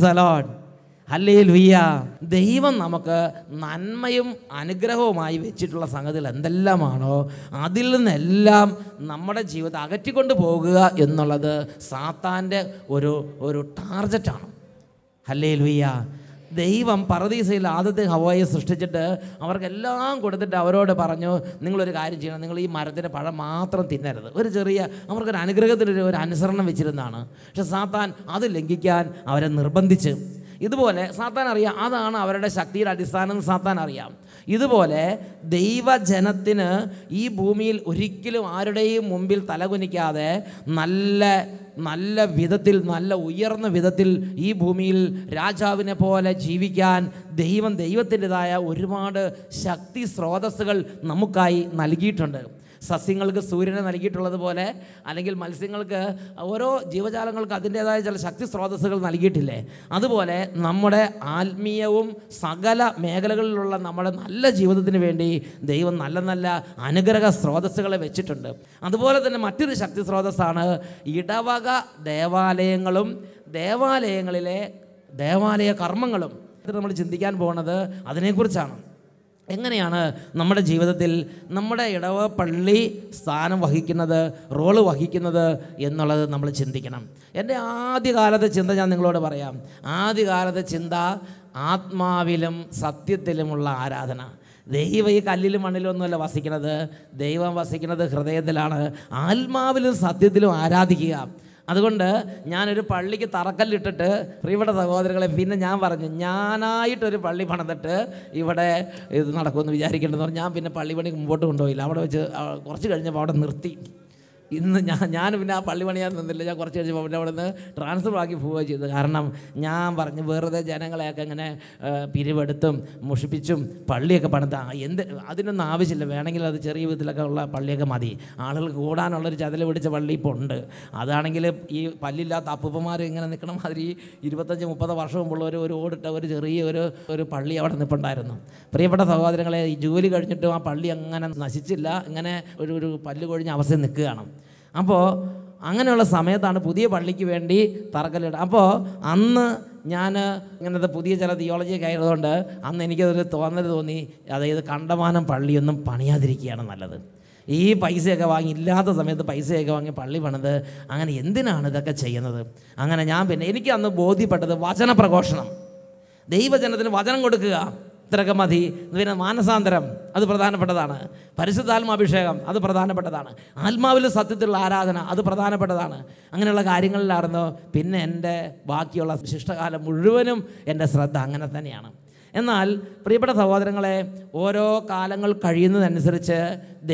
price allowed അല്ലേ ലുയ്യ ദൈവം നമുക്ക് നന്മയും അനുഗ്രഹവുമായി വെച്ചിട്ടുള്ള സംഗതികൾ എന്തെല്ലാമാണോ അതിൽ നിന്നെല്ലാം നമ്മുടെ ജീവിതം അകറ്റിക്കൊണ്ട് പോകുക എന്നുള്ളത് സാത്താൻ്റെ ഒരു ഒരു ടാർജറ്റാണ് അല്ലേ ലുയ്യ ദൈവം പറദീസയിൽ ആദ്യത്തെ ഹവായെ സൃഷ്ടിച്ചിട്ട് അവർക്കെല്ലാം കൊടുത്തിട്ട് അവരോട് പറഞ്ഞു നിങ്ങളൊരു കാര്യം ചെയ്യണം നിങ്ങൾ ഈ മരത്തിൻ്റെ പഴം മാത്രം തിന്നരുത് ഒരു ചെറിയ അവർക്കൊരു അനുഗ്രഹത്തിനൊരു ഒരു അനുസരണം വെച്ചിരുന്നതാണ് പക്ഷെ സാത്താൻ അത് ലംഘിക്കാൻ അവരെ നിർബന്ധിച്ച് ഇതുപോലെ സാത്താൻ അറിയാം അതാണ് അവരുടെ ശക്തിയുടെ അടിസ്ഥാനം സാത്താൻ അറിയാം ഇതുപോലെ ദൈവജനത്തിന് ഈ ഭൂമിയിൽ ഒരിക്കലും ആരുടെയും മുമ്പിൽ തലകുനിക്കാതെ നല്ല നല്ല വിധത്തിൽ നല്ല ഉയർന്ന വിധത്തിൽ ഈ ഭൂമിയിൽ രാജാവിനെ പോലെ ജീവിക്കാൻ ദൈവം ദൈവത്തിൻ്റെതായ ഒരുപാട് ശക്തി സ്രോതസ്സുകൾ നമുക്കായി നൽകിയിട്ടുണ്ട് സസ്യങ്ങൾക്ക് സൂര്യനെ നൽകിയിട്ടുള്ളത് പോലെ അല്ലെങ്കിൽ മത്സ്യങ്ങൾക്ക് ഓരോ ജീവജാലങ്ങൾക്ക് അതിൻ്റേതായ ചില ശക്തി സ്രോതസ്സുകൾ നൽകിയിട്ടില്ലേ അതുപോലെ നമ്മുടെ ആത്മീയവും സകല മേഖലകളിലുള്ള നമ്മുടെ നല്ല ജീവിതത്തിന് വേണ്ടി ദൈവം നല്ല നല്ല അനുഗ്രഹ സ്രോതസ്സുകളെ വെച്ചിട്ടുണ്ട് അതുപോലെ തന്നെ മറ്റൊരു ശക്തി സ്രോതസ്സാണ് ഇടവക ദേവാലയങ്ങളും ദേവാലയങ്ങളിലെ ദേവാലയ കർമ്മങ്ങളും നമ്മൾ ചിന്തിക്കാൻ പോകുന്നത് അതിനെക്കുറിച്ചാണ് എങ്ങനെയാണ് നമ്മുടെ ജീവിതത്തിൽ നമ്മുടെ ഇടവ പള്ളി സ്ഥാനം വഹിക്കുന്നത് റോള് വഹിക്കുന്നത് എന്നുള്ളത് നമ്മൾ ചിന്തിക്കണം എൻ്റെ ആദ്യകാലത്തെ ചിന്ത ഞാൻ നിങ്ങളോട് പറയാം ആദ്യകാലത്തെ ചിന്ത ആത്മാവിലും സത്യത്തിലുമുള്ള ആരാധന ദൈവം ഈ കല്ലിലും മണ്ണിലും ഒന്നുമല്ല വസിക്കുന്നത് ദൈവം വസിക്കുന്നത് ഹൃദയത്തിലാണ് ആത്മാവിലും സത്യത്തിലും ആരാധിക്കുക അതുകൊണ്ട് ഞാനൊരു പള്ളിക്ക് തറക്കല്ലിട്ടിട്ട് ഇവിടെ സഹോദരങ്ങളെ പിന്നെ ഞാൻ പറഞ്ഞു ഞാനായിട്ടൊരു പള്ളി പണിതിട്ട് ഇവിടെ ഇത് നടക്കുമെന്ന് വിചാരിക്കേണ്ടതെന്ന് പറഞ്ഞാൽ ഞാൻ പിന്നെ പള്ളി പണി മുമ്പോട്ട് കൊണ്ടുപോയില്ല അവിടെ വെച്ച് കുറച്ച് കഴിഞ്ഞപ്പോൾ അവിടെ നിർത്തി ഇന്ന് ഞാൻ ഞാൻ പിന്നെ ആ പള്ളി പണിയാൻ നിന്നില്ല ഞാൻ കുറച്ച് കഴിച്ചപ്പോൾ പിന്നെ അവിടെ നിന്ന് ട്രാൻസ്ഫർ ആക്കി പോവുകയും ചെയ്തു കാരണം ഞാൻ പറഞ്ഞു വെറുതെ ജനങ്ങളെയൊക്കെ ഇങ്ങനെ പിരിവെടുത്തും മുഷിപ്പിച്ചും പള്ളിയൊക്കെ പണിത എന്ത് അതിനൊന്നും ആവശ്യമില്ല വേണമെങ്കിൽ അത് ചെറിയ വിധത്തിലൊക്കെ ഉള്ള പള്ളിയൊക്കെ മതി ആളുകൾ കൂടാനുള്ളൊരു ചതിൽ പിടിച്ച പള്ളി ഇപ്പോൾ ഉണ്ട് അതാണെങ്കിൽ ഈ പല്ലില്ലാത്ത അപ്പൂപ്പന്മാർ ഇങ്ങനെ നിൽക്കണ മാതിരി ഇരുപത്തഞ്ച് മുപ്പത് വർഷം മുമ്പുള്ള ഒരു ഒരു ഓടിട്ട ഒരു ചെറിയ ഒരു ഒരു പള്ളി അവിടെ നിൽപ്പുണ്ടായിരുന്നു പ്രിയപ്പെട്ട സഹോദരങ്ങളെ ഈ ജോലി കഴിഞ്ഞിട്ടും ആ പള്ളി അങ്ങനെ നശിച്ചില്ല ഇങ്ങനെ ഒരു ഒരു പല്ല് കൊഴിഞ്ഞ അവസ്ഥ നിൽക്കുകയാണ് അപ്പോൾ അങ്ങനെയുള്ള സമയത്താണ് പുതിയ പള്ളിക്ക് വേണ്ടി തറക്കല്ലിടുക അപ്പോൾ അന്ന് ഞാൻ ഇങ്ങനത്തെ പുതിയ ചില തിയോളജി കയറിയതുകൊണ്ട് അന്ന് എനിക്കതൊരു തോന്നൽ തോന്നി അതായത് കണ്ടമാനം പള്ളിയൊന്നും പണിയാതിരിക്കുകയാണ് നല്ലത് ഈ പൈസയൊക്കെ വാങ്ങി ഇല്ലാത്ത സമയത്ത് പൈസയൊക്കെ വാങ്ങി പള്ളി പണിത് അങ്ങനെ എന്തിനാണ് ഇതൊക്കെ ചെയ്യുന്നത് അങ്ങനെ ഞാൻ പിന്നെ എനിക്ക് അന്ന് ബോധ്യപ്പെട്ടത് വചനപ്രഘോഷണം ദൈവജനത്തിന് വചനം കൊടുക്കുക ത്രകമതി പിന്നെ മാനസാന്തരം അത് പ്രധാനപ്പെട്ടതാണ് പരിശുദ്ധാത്മാഭിഷേകം അത് പ്രധാനപ്പെട്ടതാണ് ആത്മാവിൽ സത്യത്തിലുള്ള ആരാധന അത് പ്രധാനപ്പെട്ടതാണ് അങ്ങനെയുള്ള കാര്യങ്ങളിലായിരുന്നു പിന്നെ എൻ്റെ ബാക്കിയുള്ള ശിഷ്ടകാലം മുഴുവനും എൻ്റെ ശ്രദ്ധ അങ്ങനെ തന്നെയാണ് എന്നാൽ പ്രിയപ്പെട്ട സഹോദരങ്ങളെ ഓരോ കാലങ്ങൾ കഴിയുന്നതനുസരിച്ച്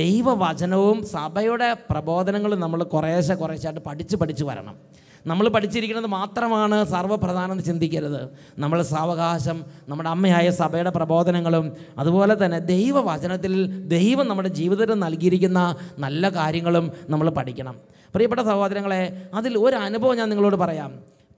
ദൈവവചനവും സഭയുടെ പ്രബോധനങ്ങളും നമ്മൾ കുറേശ്ശെ കുറേശ്ശായിട്ട് പഠിച്ച് പഠിച്ച് വരണം നമ്മൾ പഠിച്ചിരിക്കുന്നത് മാത്രമാണ് സർവ്വപ്രധാനം എന്ന് ചിന്തിക്കരുത് നമ്മൾ സാവകാശം നമ്മുടെ അമ്മയായ സഭയുടെ പ്രബോധനങ്ങളും അതുപോലെ തന്നെ ദൈവവചനത്തിൽ ദൈവം നമ്മുടെ ജീവിതത്തിൽ നൽകിയിരിക്കുന്ന നല്ല കാര്യങ്ങളും നമ്മൾ പഠിക്കണം പ്രിയപ്പെട്ട സഹോദരങ്ങളെ അതിൽ ഒരു അനുഭവം ഞാൻ നിങ്ങളോട് പറയാം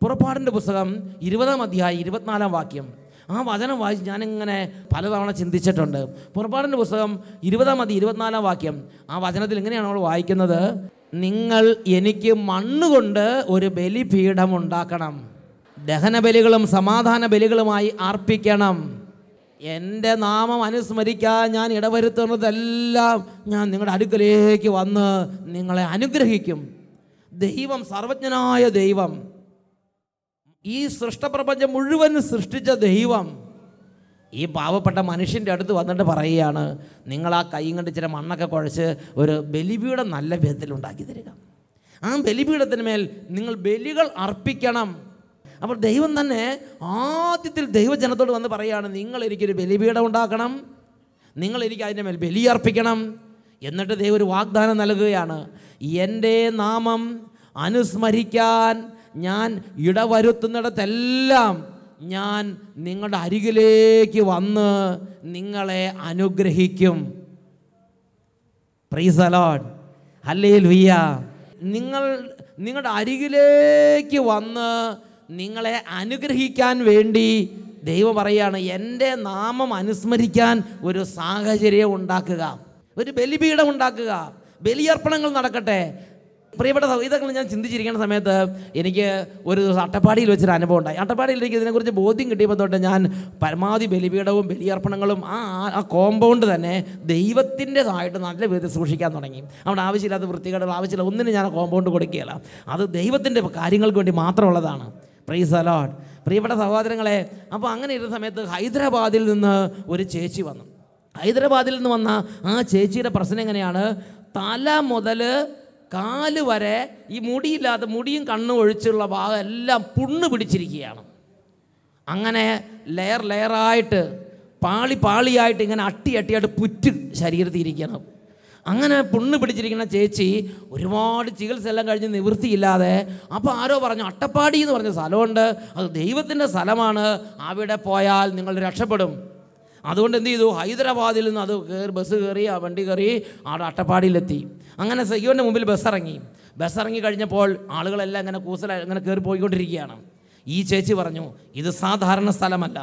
പുറപ്പാടിൻ്റെ പുസ്തകം ഇരുപതാം അധ്യായം ഇരുപത്തിനാലാം വാക്യം ആ വചനം വായിച്ച് ഞാനിങ്ങനെ പലതവണ ചിന്തിച്ചിട്ടുണ്ട് പുറപ്പാടിൻ്റെ പുസ്തകം ഇരുപതാം മതി ഇരുപത്തിനാലാം വാക്യം ആ വചനത്തിൽ എങ്ങനെയാണ് നമ്മൾ വായിക്കുന്നത് നിങ്ങൾ എനിക്ക് മണ്ണുകൊണ്ട് ഒരു ബലിപീഠം ഉണ്ടാക്കണം ദഹനബലികളും സമാധാന ബലികളുമായി അർപ്പിക്കണം എൻ്റെ നാമം അനുസ്മരിക്കാൻ ഞാൻ ഇടവരുത്തുന്നതെല്ലാം ഞാൻ നിങ്ങളുടെ അടുക്കലേക്ക് വന്ന് നിങ്ങളെ അനുഗ്രഹിക്കും ദൈവം സർവജ്ഞനായ ദൈവം ഈ സൃഷ്ടപ്രപഞ്ചം മുഴുവൻ സൃഷ്ടിച്ച ദൈവം ഈ പാവപ്പെട്ട മനുഷ്യൻ്റെ അടുത്ത് വന്നിട്ട് പറയുകയാണ് നിങ്ങൾ ആ കൈ കണ്ട് ഇച്ചിരി മണ്ണൊക്കെ കുഴച്ച് ഒരു ബലിപീഠം നല്ല വിധത്തിൽ ഉണ്ടാക്കി തരിക ആ ബലിപീഠത്തിന് മേൽ നിങ്ങൾ ബലികൾ അർപ്പിക്കണം അപ്പോൾ ദൈവം തന്നെ ആദ്യത്തിൽ ദൈവജനത്തോട് വന്ന് പറയുകയാണ് നിങ്ങൾ എനിക്കൊരു ബലിപീഠം ഉണ്ടാക്കണം നിങ്ങൾ എനിക്ക് അതിൻ്റെ മേൽ ബലി അർപ്പിക്കണം എന്നിട്ട് ദൈവം ഒരു വാഗ്ദാനം നൽകുകയാണ് എൻ്റെ നാമം അനുസ്മരിക്കാൻ ഞാൻ ഇടവരുത്തുന്നിടത്തെല്ലാം ഞാൻ നിങ്ങളുടെ അരികിലേക്ക് വന്ന് നിങ്ങളെ അനുഗ്രഹിക്കും അലോഡ് അല്ലേ ലുയ്യ നിങ്ങൾ നിങ്ങളുടെ അരികിലേക്ക് വന്ന് നിങ്ങളെ അനുഗ്രഹിക്കാൻ വേണ്ടി ദൈവം പറയാണ് എൻ്റെ നാമം അനുസ്മരിക്കാൻ ഒരു സാഹചര്യം ഉണ്ടാക്കുക ഒരു ബലിപീഠം ഉണ്ടാക്കുക ബലിയർപ്പണങ്ങൾ നടക്കട്ടെ പ്രിയപ്പെട്ട സൗഹൃദങ്ങൾ ഞാൻ ചിന്തിച്ചിരിക്കുന്ന സമയത്ത് എനിക്ക് ഒരു ദിവസം അട്ടപ്പാടിയിൽ വെച്ചൊരു അനുഭവം ഉണ്ടായി അട്ടപ്പാടിയിൽ എനിക്ക് ഇതിനെക്കുറിച്ച് ബോധ്യം കിട്ടിയപ്പോൾ തൊട്ട് ഞാൻ പരമാവധി ബലിപീഠവും ബലിയർപ്പണങ്ങളും ആ ആ കോമ്പൗണ്ട് തന്നെ ദൈവത്തിൻ്റെതായിട്ട് നല്ല വിധത്തിൽ സൂക്ഷിക്കാൻ തുടങ്ങി അവിടെ ആവശ്യമില്ലാത്ത വൃത്തികേടുകൾ ആവശ്യമില്ല ഒന്നിനും ഞാൻ കോമ്പൗണ്ട് കൊടുക്കുകയില്ല അത് ദൈവത്തിൻ്റെ കാര്യങ്ങൾക്ക് വേണ്ടി മാത്രമുള്ളതാണ് പ്രൈസ് അലോട്ട് പ്രിയപ്പെട്ട സഹോദരങ്ങളെ അപ്പോൾ അങ്ങനെ ഇരുന്ന സമയത്ത് ഹൈദരാബാദിൽ നിന്ന് ഒരു ചേച്ചി വന്നു ഹൈദരാബാദിൽ നിന്ന് വന്ന ആ ചേച്ചിയുടെ പ്രശ്നം എങ്ങനെയാണ് തല മുതൽ കാല് വരെ ഈ മുടിയില്ലാത്ത മുടിയും കണ്ണും ഒഴിച്ചുള്ള ഭാഗം എല്ലാം പുണ്ണ് പിടിച്ചിരിക്കുകയാണ് അങ്ങനെ ലെയർ ലെയറായിട്ട് പാളി പാളിയായിട്ട് ഇങ്ങനെ അട്ടി അട്ടിയായിട്ട് പുറ്റ് ശരീരത്തിൽ ഇരിക്കണം അങ്ങനെ പുണ്ണ് പിടിച്ചിരിക്കുന്ന ചേച്ചി ഒരുപാട് ചികിത്സ എല്ലാം കഴിഞ്ഞ് നിവൃത്തിയില്ലാതെ അപ്പോൾ ആരോ പറഞ്ഞു അട്ടപ്പാടി എന്ന് പറഞ്ഞ സ്ഥലമുണ്ട് അത് ദൈവത്തിൻ്റെ സ്ഥലമാണ് അവിടെ പോയാൽ നിങ്ങൾ രക്ഷപ്പെടും അതുകൊണ്ട് എന്ത് ചെയ്തു ഹൈദരാബാദിൽ നിന്ന് അത് കയറി ബസ് കയറി ആ വണ്ടി കയറി ആടെ അട്ടപ്പാടിയിലെത്തി അങ്ങനെ സയ്യോൻ്റെ മുമ്പിൽ ബസ് ഇറങ്ങി ബസ് ഇറങ്ങി കഴിഞ്ഞപ്പോൾ ആളുകളെല്ലാം ഇങ്ങനെ കൂസല ഇങ്ങനെ കയറി പോയിക്കൊണ്ടിരിക്കുകയാണ് ഈ ചേച്ചി പറഞ്ഞു ഇത് സാധാരണ സ്ഥലമല്ല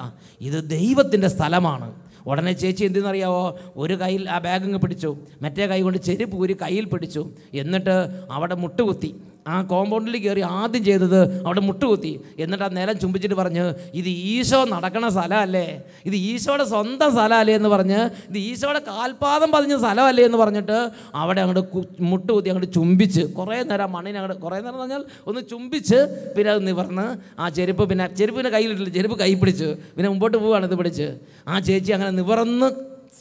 ഇത് ദൈവത്തിൻ്റെ സ്ഥലമാണ് ഉടനെ ചേച്ചി എന്തെന്നറിയാവോ ഒരു കയ്യിൽ ആ ബാഗ് അങ്ങ് പിടിച്ചു മറ്റേ കൈ കൊണ്ട് ചെരുപ്പ് ഒരു കയ്യിൽ പിടിച്ചു എന്നിട്ട് അവിടെ മുട്ടുകുത്തി ആ കോമ്പൗണ്ടിൽ കയറി ആദ്യം ചെയ്തത് അവിടെ മുട്ടുകുത്തി എന്നിട്ട് ആ നിലം ചുംബിച്ചിട്ട് പറഞ്ഞ് ഇത് ഈശോ നടക്കണ സ്ഥലമല്ലേ ഇത് ഈശോയുടെ സ്വന്തം സ്ഥലമല്ലേ എന്ന് പറഞ്ഞ് ഇത് ഈശോയുടെ കാൽപാദം പതിഞ്ഞ സ്ഥലമല്ലേ എന്ന് പറഞ്ഞിട്ട് അവിടെ അങ്ങോട്ട് മുട്ടുകുത്തി അങ്ങോട്ട് ചുംബിച്ച് കുറേ നേരം മണ്ണിനെ അങ്ങോട്ട് കുറേ നേരം പറഞ്ഞാൽ ഒന്ന് ചുംബിച്ച് പിന്നെ അത് നിവർന്ന് ആ ചെരുപ്പ് പിന്നെ ചെരുപ്പ് പിന്നെ കയ്യിലിട്ടില്ല ചെരുപ്പ് കൈ പിടിച്ച് പിന്നെ മുമ്പോട്ട് പോവുകയാണ് ഇത് പിടിച്ച് ആ ചേച്ചി അങ്ങനെ നിവർന്ന്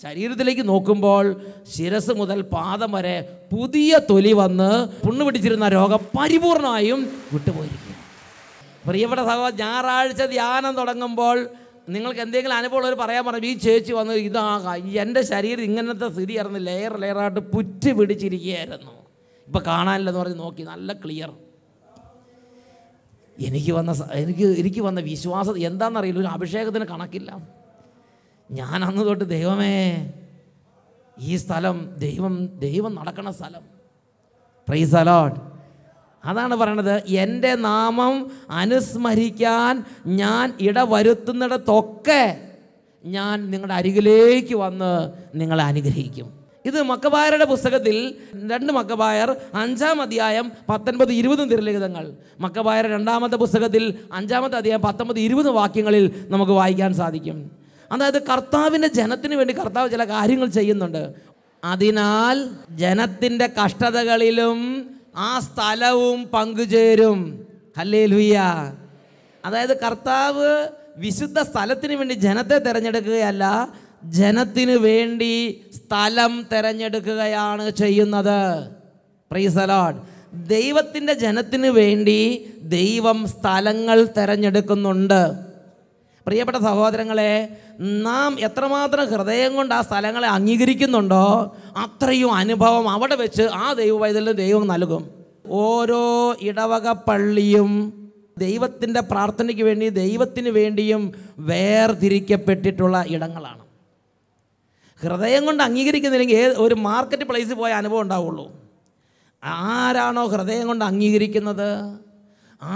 ശരീരത്തിലേക്ക് നോക്കുമ്പോൾ ശിരസ് മുതൽ പാദം വരെ പുതിയ തൊലി വന്ന് പുണ്ണു പിടിച്ചിരുന്ന രോഗം പരിപൂർണമായും വിട്ടുപോയിരിക്കുക പ്രിയപ്പെട്ട സഹോദരൻ ഞായറാഴ്ച ധ്യാനം തുടങ്ങുമ്പോൾ നിങ്ങൾക്ക് എന്തെങ്കിലും അനുഭവമുള്ളവർ പറയാൻ പറഞ്ഞു ഈ ചേച്ചി വന്ന് ഇതാ എൻ്റെ ശരീരം ഇങ്ങനത്തെ സ്ഥിതിയായിരുന്നു ലെയർ ലെയറായിട്ട് പുറ്റ് പിടിച്ചിരിക്കുകയായിരുന്നു ഇപ്പം കാണാനില്ലെന്ന് പറഞ്ഞ് നോക്കി നല്ല ക്ലിയർ എനിക്ക് വന്ന എനിക്ക് എനിക്ക് വന്ന വിശ്വാസം എന്താണെന്നറിയില്ല ഒരു അഭിഷേകത്തിന് കണക്കില്ല ഞാൻ അന്ന് തൊട്ട് ദൈവമേ ഈ സ്ഥലം ദൈവം ദൈവം നടക്കണ സ്ഥലം പ്രൈസ് അലോഡ് അതാണ് പറയണത് എൻ്റെ നാമം അനുസ്മരിക്കാൻ ഞാൻ ഇടവരുത്തുന്നിടത്തൊക്കെ ഞാൻ നിങ്ങളുടെ അരികിലേക്ക് വന്ന് നിങ്ങളെ അനുഗ്രഹിക്കും ഇത് മക്കബായരുടെ പുസ്തകത്തിൽ രണ്ട് മക്കബായർ അഞ്ചാം അധ്യായം പത്തൊൻപത് ഇരുപതും തിരലിഖിതങ്ങൾ മക്കബായർ രണ്ടാമത്തെ പുസ്തകത്തിൽ അഞ്ചാമത്തെ അധ്യായം പത്തൊമ്പത് ഇരുപത് വാക്യങ്ങളിൽ നമുക്ക് വായിക്കാൻ സാധിക്കും അതായത് കർത്താവിൻ്റെ ജനത്തിന് വേണ്ടി കർത്താവ് ചില കാര്യങ്ങൾ ചെയ്യുന്നുണ്ട് അതിനാൽ ജനത്തിൻ്റെ കഷ്ടതകളിലും ആ സ്ഥലവും പങ്കുചേരും ഹല്ലേ ലുയ്യ അതായത് കർത്താവ് വിശുദ്ധ സ്ഥലത്തിന് വേണ്ടി ജനത്തെ തിരഞ്ഞെടുക്കുകയല്ല ജനത്തിനു വേണ്ടി സ്ഥലം തിരഞ്ഞെടുക്കുകയാണ് ചെയ്യുന്നത് പ്രീസലോഡ് ദൈവത്തിൻ്റെ ജനത്തിനു വേണ്ടി ദൈവം സ്ഥലങ്ങൾ തിരഞ്ഞെടുക്കുന്നുണ്ട് പ്രിയപ്പെട്ട സഹോദരങ്ങളെ നാം എത്രമാത്രം ഹൃദയം കൊണ്ട് ആ സ്ഥലങ്ങളെ അംഗീകരിക്കുന്നുണ്ടോ അത്രയും അനുഭവം അവിടെ വെച്ച് ആ ദൈവ ദൈവം നൽകും ഓരോ ഇടവക പള്ളിയും ദൈവത്തിൻ്റെ പ്രാർത്ഥനയ്ക്ക് വേണ്ടി ദൈവത്തിന് വേണ്ടിയും വേർതിരിക്കപ്പെട്ടിട്ടുള്ള ഇടങ്ങളാണ് ഹൃദയം കൊണ്ട് അംഗീകരിക്കുന്നില്ലെങ്കിൽ ഏത് ഒരു മാർക്കറ്റ് പ്ലേസിൽ പോയ അനുഭവം ഉണ്ടാവുള്ളൂ ആരാണോ ഹൃദയം കൊണ്ട് അംഗീകരിക്കുന്നത്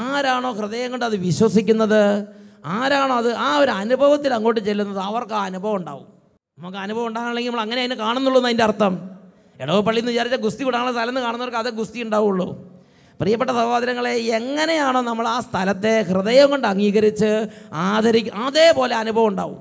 ആരാണോ ഹൃദയം കൊണ്ട് അത് വിശ്വസിക്കുന്നത് ആരാണോ അത് ആ ഒരു അനുഭവത്തിൽ അങ്ങോട്ട് ചെല്ലുന്നത് അവർക്ക് ആ അനുഭവം ഉണ്ടാവും നമുക്ക് അനുഭവം ഉണ്ടാകണമെങ്കിൽ നമ്മൾ അങ്ങനെ അതിനെ കാണുന്നുള്ളൂ അതിൻ്റെ അർത്ഥം ഇടവ് പള്ളിയിൽ നിന്ന് വിചാരിച്ചാൽ ഗുസ്തി വിടാനുള്ള സ്ഥലം എന്ന് കാണുന്നവർക്ക് അതേ ഗുസ്തി ഉണ്ടാവുള്ളൂ പ്രിയപ്പെട്ട സഹോദരങ്ങളെ എങ്ങനെയാണോ നമ്മൾ ആ സ്ഥലത്തെ ഹൃദയം കൊണ്ട് അംഗീകരിച്ച് ആദരിക്കും അതേപോലെ അനുഭവം ഉണ്ടാവും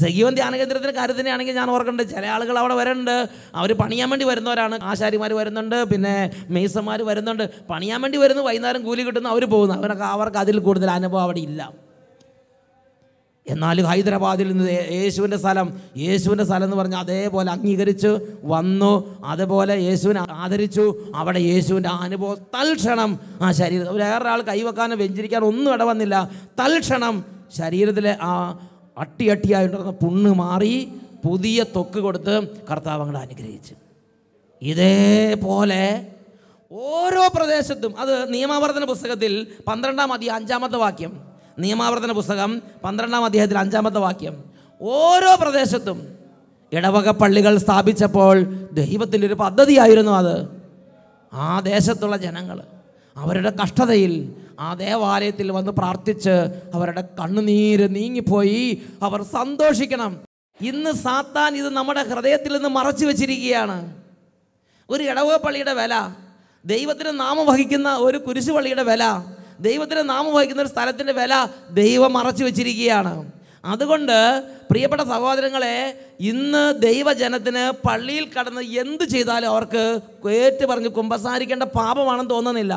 സഖിയോൻ ധ്യാനകേന്ദ്രത്തിൻ്റെ കാര്യം ആണെങ്കിൽ ഞാൻ ഓർക്കുന്നുണ്ട് ചില ആളുകൾ അവിടെ വരുന്നുണ്ട് അവർ പണിയാൻ വേണ്ടി വരുന്നവരാണ് ആശാരിമാർ വരുന്നുണ്ട് പിന്നെ മെയ്സന്മാർ വരുന്നുണ്ട് പണിയാൻ വേണ്ടി വരുന്നു വൈകുന്നേരം കൂലി കിട്ടുന്നു അവർ പോകുന്നു അവരൊക്കെ അവർക്ക് അതിൽ കൂടുതൽ അനുഭവം അവിടെ ഇല്ല എന്നാൽ ഹൈദരാബാദിൽ നിന്ന് യേശുവിൻ്റെ സ്ഥലം യേശുവിൻ്റെ സ്ഥലം എന്ന് പറഞ്ഞാൽ അതേപോലെ അംഗീകരിച്ചു വന്നു അതേപോലെ യേശുവിനെ ആദരിച്ചു അവിടെ യേശുവിൻ്റെ അനുഭവം തൽക്ഷണം ആ ശരീരം വേറൊരാൾ കൈവെക്കാനോ വെഞ്ചരിക്കാനോ ഒന്നും ഇടവന്നില്ല തൽക്ഷണം ശരീരത്തിലെ ആ അട്ടി അട്ടിയായിട്ടുണ്ടെന്ന പുണ്ണ് മാറി പുതിയ തൊക്ക് കൊടുത്ത് കർത്താവ് അങ്ങോട്ട് അനുഗ്രഹിച്ചു ഇതേപോലെ ഓരോ പ്രദേശത്തും അത് നിയമാവർത്തന പുസ്തകത്തിൽ പന്ത്രണ്ടാം അധ്യായം അഞ്ചാമത്തെ വാക്യം നിയമാവർത്തന പുസ്തകം പന്ത്രണ്ടാം അധ്യായത്തിൽ അഞ്ചാമത്തെ വാക്യം ഓരോ പ്രദേശത്തും ഇടവക പള്ളികൾ സ്ഥാപിച്ചപ്പോൾ ദൈവത്തിൻ്റെ ഒരു പദ്ധതിയായിരുന്നു അത് ആ ദേശത്തുള്ള ജനങ്ങൾ അവരുടെ കഷ്ടതയിൽ ആ ദേവാലയത്തിൽ വന്ന് പ്രാർത്ഥിച്ച് അവരുടെ കണ്ണുനീര് നീങ്ങിപ്പോയി അവർ സന്തോഷിക്കണം ഇന്ന് സാത്താൻ ഇത് നമ്മുടെ ഹൃദയത്തിൽ നിന്ന് മറച്ചു വെച്ചിരിക്കുകയാണ് ഒരു ഇടവക പള്ളിയുടെ വില ദൈവത്തിന് നാമം വഹിക്കുന്ന ഒരു കുരിശു പള്ളിയുടെ വില ദൈവത്തിന് നാമം വഹിക്കുന്ന ഒരു സ്ഥലത്തിൻ്റെ വില ദൈവം മറച്ചു വെച്ചിരിക്കുകയാണ് അതുകൊണ്ട് പ്രിയപ്പെട്ട സഹോദരങ്ങളെ ഇന്ന് ദൈവജനത്തിന് പള്ളിയിൽ കടന്ന് എന്ത് ചെയ്താലും അവർക്ക് ഏറ്റു പറഞ്ഞ് കുമ്പസാരിക്കേണ്ട പാപമാണെന്ന് തോന്നുന്നില്ല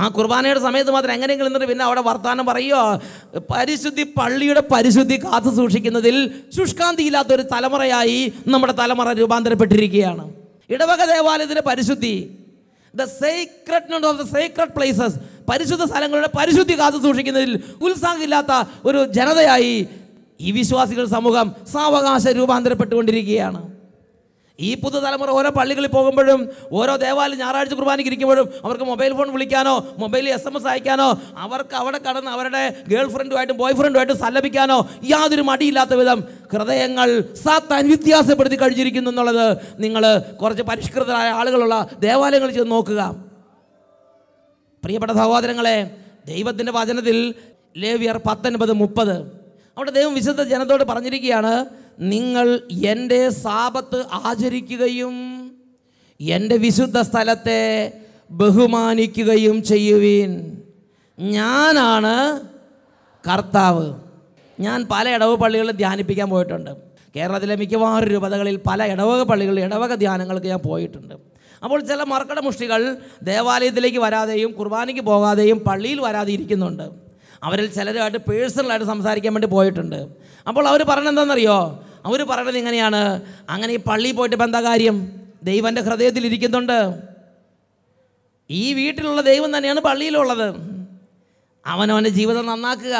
ആ കുർബാനയുടെ സമയത്ത് മാത്രം എങ്ങനെയെങ്കിലും എന്നിട്ട് പിന്നെ അവിടെ വർത്താനം പറയുമോ പരിശുദ്ധി പള്ളിയുടെ പരിശുദ്ധി കാത്തു സൂക്ഷിക്കുന്നതിൽ ഇല്ലാത്ത ഒരു തലമുറയായി നമ്മുടെ തലമുറ രൂപാന്തരപ്പെട്ടിരിക്കുകയാണ് ഇടവക ദേവാലയത്തിൻ്റെ പരിശുദ്ധി the sacred of the sacred places പരിശുദ്ധ സ്ഥലങ്ങളുടെ പരിശുദ്ധി കാത്തു സൂക്ഷിക്കുന്നതിൽ ഉത്സാഹമില്ലാത്ത ഒരു ജനതയായി ഈ വിശ്വാസികൾ സമൂഹം സാവകാശ രൂപാന്തരപ്പെട്ടുകൊണ്ടിരിക്കുകയാണ് ഈ പുതുതലമുറ ഓരോ പള്ളികളിൽ പോകുമ്പോഴും ഓരോ ദേവാലയം ഞായറാഴ്ച കുർബാനയ്ക്ക് ഇരിക്കുമ്പോഴും അവർക്ക് മൊബൈൽ ഫോൺ വിളിക്കാനോ മൊബൈലിൽ എസ് എം എസ് അയക്കാനോ അവർക്ക് അവിടെ കടന്ന് അവരുടെ ഗേൾ ഫ്രണ്ടുമായിട്ടും ബോയ് ഫ്രണ്ടുമായിട്ടും സല്ലപിക്കാനോ യാതൊരു മടിയില്ലാത്ത വിധം ഹൃദയങ്ങൾ സാത്താൻ വ്യത്യാസപ്പെടുത്തി കഴിഞ്ഞിരിക്കുന്നു എന്നുള്ളത് നിങ്ങൾ കുറച്ച് പരിഷ്കൃതരായ ആളുകളുള്ള ദേവാലയങ്ങളിൽ ചെന്ന് നോക്കുക പ്രിയപ്പെട്ട സഹോദരങ്ങളെ ദൈവത്തിൻ്റെ വചനത്തിൽ ലേവിയർ പത്തൊൻപത് മുപ്പത് അവിടെ ദൈവം വിശുദ്ധ ജനത്തോട് പറഞ്ഞിരിക്കുകയാണ് നിങ്ങൾ എൻ്റെ സാപത്ത് ആചരിക്കുകയും എൻ്റെ വിശുദ്ധ സ്ഥലത്തെ ബഹുമാനിക്കുകയും ചെയ്യുവീൻ ഞാനാണ് കർത്താവ് ഞാൻ പല ഇടവ് പള്ളികളിൽ ധ്യാനിപ്പിക്കാൻ പോയിട്ടുണ്ട് കേരളത്തിലെ മിക്കവാറും രൂപതകളിൽ പല ഇടവക പള്ളികളിൽ ഇടവക ധ്യാനങ്ങൾക്ക് ഞാൻ പോയിട്ടുണ്ട് അപ്പോൾ ചില മർക്കട മുഷ്ടികൾ ദേവാലയത്തിലേക്ക് വരാതെയും കുർബാനയ്ക്ക് പോകാതെയും പള്ളിയിൽ വരാതെ ഇരിക്കുന്നുണ്ട് അവരിൽ ചിലരുമായിട്ട് പേഴ്സണലായിട്ട് സംസാരിക്കാൻ വേണ്ടി പോയിട്ടുണ്ട് അപ്പോൾ അവർ പറഞ്ഞെന്താണെന്നറിയോ അവർ പറയണത് എങ്ങനെയാണ് അങ്ങനെ ഈ പള്ളിയിൽ പോയിട്ട് ഇപ്പം എന്താ കാര്യം ദൈവൻ്റെ ഹൃദയത്തിൽ ഇരിക്കുന്നുണ്ട് ഈ വീട്ടിലുള്ള ദൈവം തന്നെയാണ് പള്ളിയിലുള്ളത് അവനവൻ്റെ ജീവിതം നന്നാക്കുക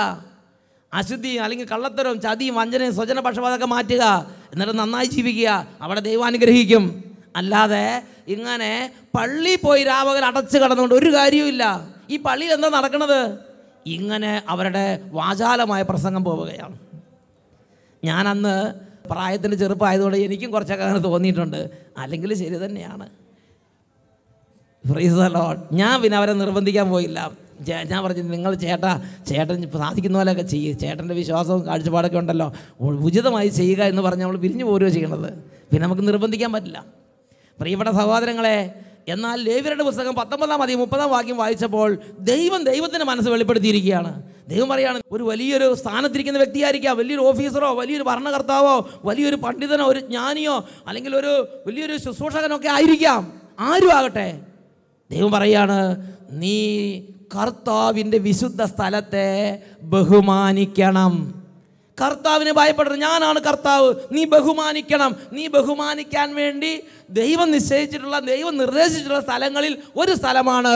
അശുദ്ധി അല്ലെങ്കിൽ കള്ളത്തരവും ചതിയും വഞ്ചനയും സ്വജന പക്ഷപാതമൊക്കെ മാറ്റുക എന്നിട്ട് നന്നായി ജീവിക്കുക അവിടെ ദൈവം അനുഗ്രഹിക്കും അല്ലാതെ ഇങ്ങനെ പള്ളി പോയി രാവകൽ അടച്ചു കടന്നുകൊണ്ട് ഒരു കാര്യവുമില്ല ഈ പള്ളിയിൽ എന്താ നടക്കുന്നത് ഇങ്ങനെ അവരുടെ വാചാലമായ പ്രസംഗം പോവുകയാണ് ഞാനന്ന് പ്രായത്തിൽ ചെറുപ്പമായതുകൊണ്ട് എനിക്കും കുറച്ചൊക്കെ അങ്ങനെ തോന്നിയിട്ടുണ്ട് അല്ലെങ്കിൽ ശരി തന്നെയാണ് ഫ്രീസലോ ഞാൻ പിന്നെ അവരെ നിർബന്ധിക്കാൻ പോയില്ല ഞാൻ പറഞ്ഞു നിങ്ങൾ ചേട്ടാ ചേട്ടൻ സാധിക്കുന്ന പോലെയൊക്കെ ചെയ്യുക ചേട്ടൻ്റെ വിശ്വാസവും കാഴ്ചപ്പാടൊക്കെ ഉണ്ടല്ലോ ഉചിതമായി ചെയ്യുക എന്ന് പറഞ്ഞ് നമ്മൾ പിരിഞ്ഞു പോരുകയോ ചെയ്യണത് പിന്നെ നമുക്ക് നിർബന്ധിക്കാൻ പറ്റില്ല പ്രിയപ്പെട്ട സഹോദരങ്ങളെ എന്നാൽ ലേവിയുടെ പുസ്തകം പത്തൊമ്പതാം അധികം മുപ്പതാം വാക്യം വായിച്ചപ്പോൾ ദൈവം ദൈവത്തിൻ്റെ മനസ്സ് വെളിപ്പെടുത്തിയിരിക്കുകയാണ് ദൈവം പറയാണ് ഒരു വലിയൊരു സ്ഥാനത്തിരിക്കുന്ന വ്യക്തിയായിരിക്കാം വലിയൊരു ഓഫീസറോ വലിയൊരു ഭരണകർത്താവോ വലിയൊരു പണ്ഡിതനോ ഒരു ജ്ഞാനിയോ അല്ലെങ്കിൽ ഒരു വലിയൊരു ശുശ്രൂഷകനൊക്കെ ആയിരിക്കാം ആരും ആകട്ടെ ദൈവം പറയാണ് നീ കർത്താവിൻ്റെ വിശുദ്ധ സ്ഥലത്തെ ബഹുമാനിക്കണം കർത്താവിനെ ഭയപ്പെടണം ഞാനാണ് കർത്താവ് നീ ബഹുമാനിക്കണം നീ ബഹുമാനിക്കാൻ വേണ്ടി ദൈവം നിശ്ചയിച്ചിട്ടുള്ള ദൈവം നിർദ്ദേശിച്ചിട്ടുള്ള സ്ഥലങ്ങളിൽ ഒരു സ്ഥലമാണ്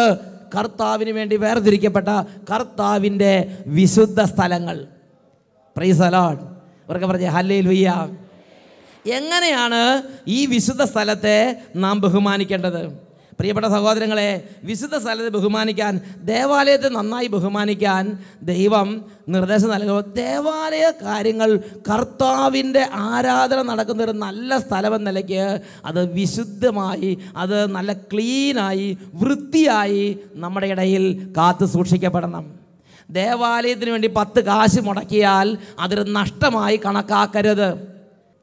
കർത്താവിന് വേണ്ടി വേർതിരിക്കപ്പെട്ട കർത്താവിൻ്റെ വിശുദ്ധ സ്ഥലങ്ങൾ പ്രൈസലാഡ് ഇവർക്ക് പറഞ്ഞ ഹല്ലയിൽ വയ്യ എങ്ങനെയാണ് ഈ വിശുദ്ധ സ്ഥലത്തെ നാം ബഹുമാനിക്കേണ്ടത് പ്രിയപ്പെട്ട സഹോദരങ്ങളെ വിശുദ്ധ സ്ഥലത്ത് ബഹുമാനിക്കാൻ ദേവാലയത്തെ നന്നായി ബഹുമാനിക്കാൻ ദൈവം നിർദ്ദേശം നൽകുക ദേവാലയ കാര്യങ്ങൾ കർത്താവിൻ്റെ ആരാധന നടക്കുന്ന ഒരു നല്ല സ്ഥലമെന്ന നിലയ്ക്ക് അത് വിശുദ്ധമായി അത് നല്ല ക്ലീനായി വൃത്തിയായി നമ്മുടെ ഇടയിൽ കാത്തു സൂക്ഷിക്കപ്പെടണം ദേവാലയത്തിന് വേണ്ടി പത്ത് കാശ് മുടക്കിയാൽ അതൊരു നഷ്ടമായി കണക്കാക്കരുത്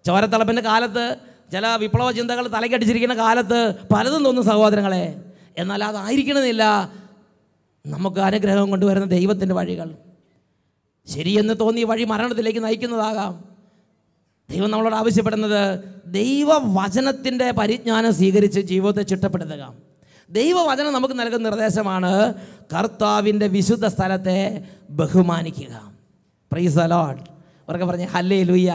ചോരത്തളപ്പിൻ്റെ കാലത്ത് ചില വിപ്ലവ ചിന്തകൾ തലയ്ക്കടിച്ചിരിക്കുന്ന കാലത്ത് പലതും തോന്നും സഹോദരങ്ങളെ എന്നാൽ അതായിരിക്കണമെന്നില്ല നമുക്ക് അനുഗ്രഹം കൊണ്ടുവരുന്ന ദൈവത്തിൻ്റെ വഴികൾ ശരിയെന്ന് തോന്നിയ വഴി മരണത്തിലേക്ക് നയിക്കുന്നതാകാം ദൈവം നമ്മളോട് ആവശ്യപ്പെടുന്നത് ദൈവവചനത്തിൻ്റെ പരിജ്ഞാനം സ്വീകരിച്ച് ജീവിതത്തെ ചിട്ടപ്പെടുത്തുക ദൈവവചനം നമുക്ക് നൽകുന്ന നിർദ്ദേശമാണ് കർത്താവിൻ്റെ വിശുദ്ധ സ്ഥലത്തെ ബഹുമാനിക്കുക പ്രൈസ് അലോട്ട് അവർക്ക് പറഞ്ഞ് ഹല്ലേ ലുയ്യ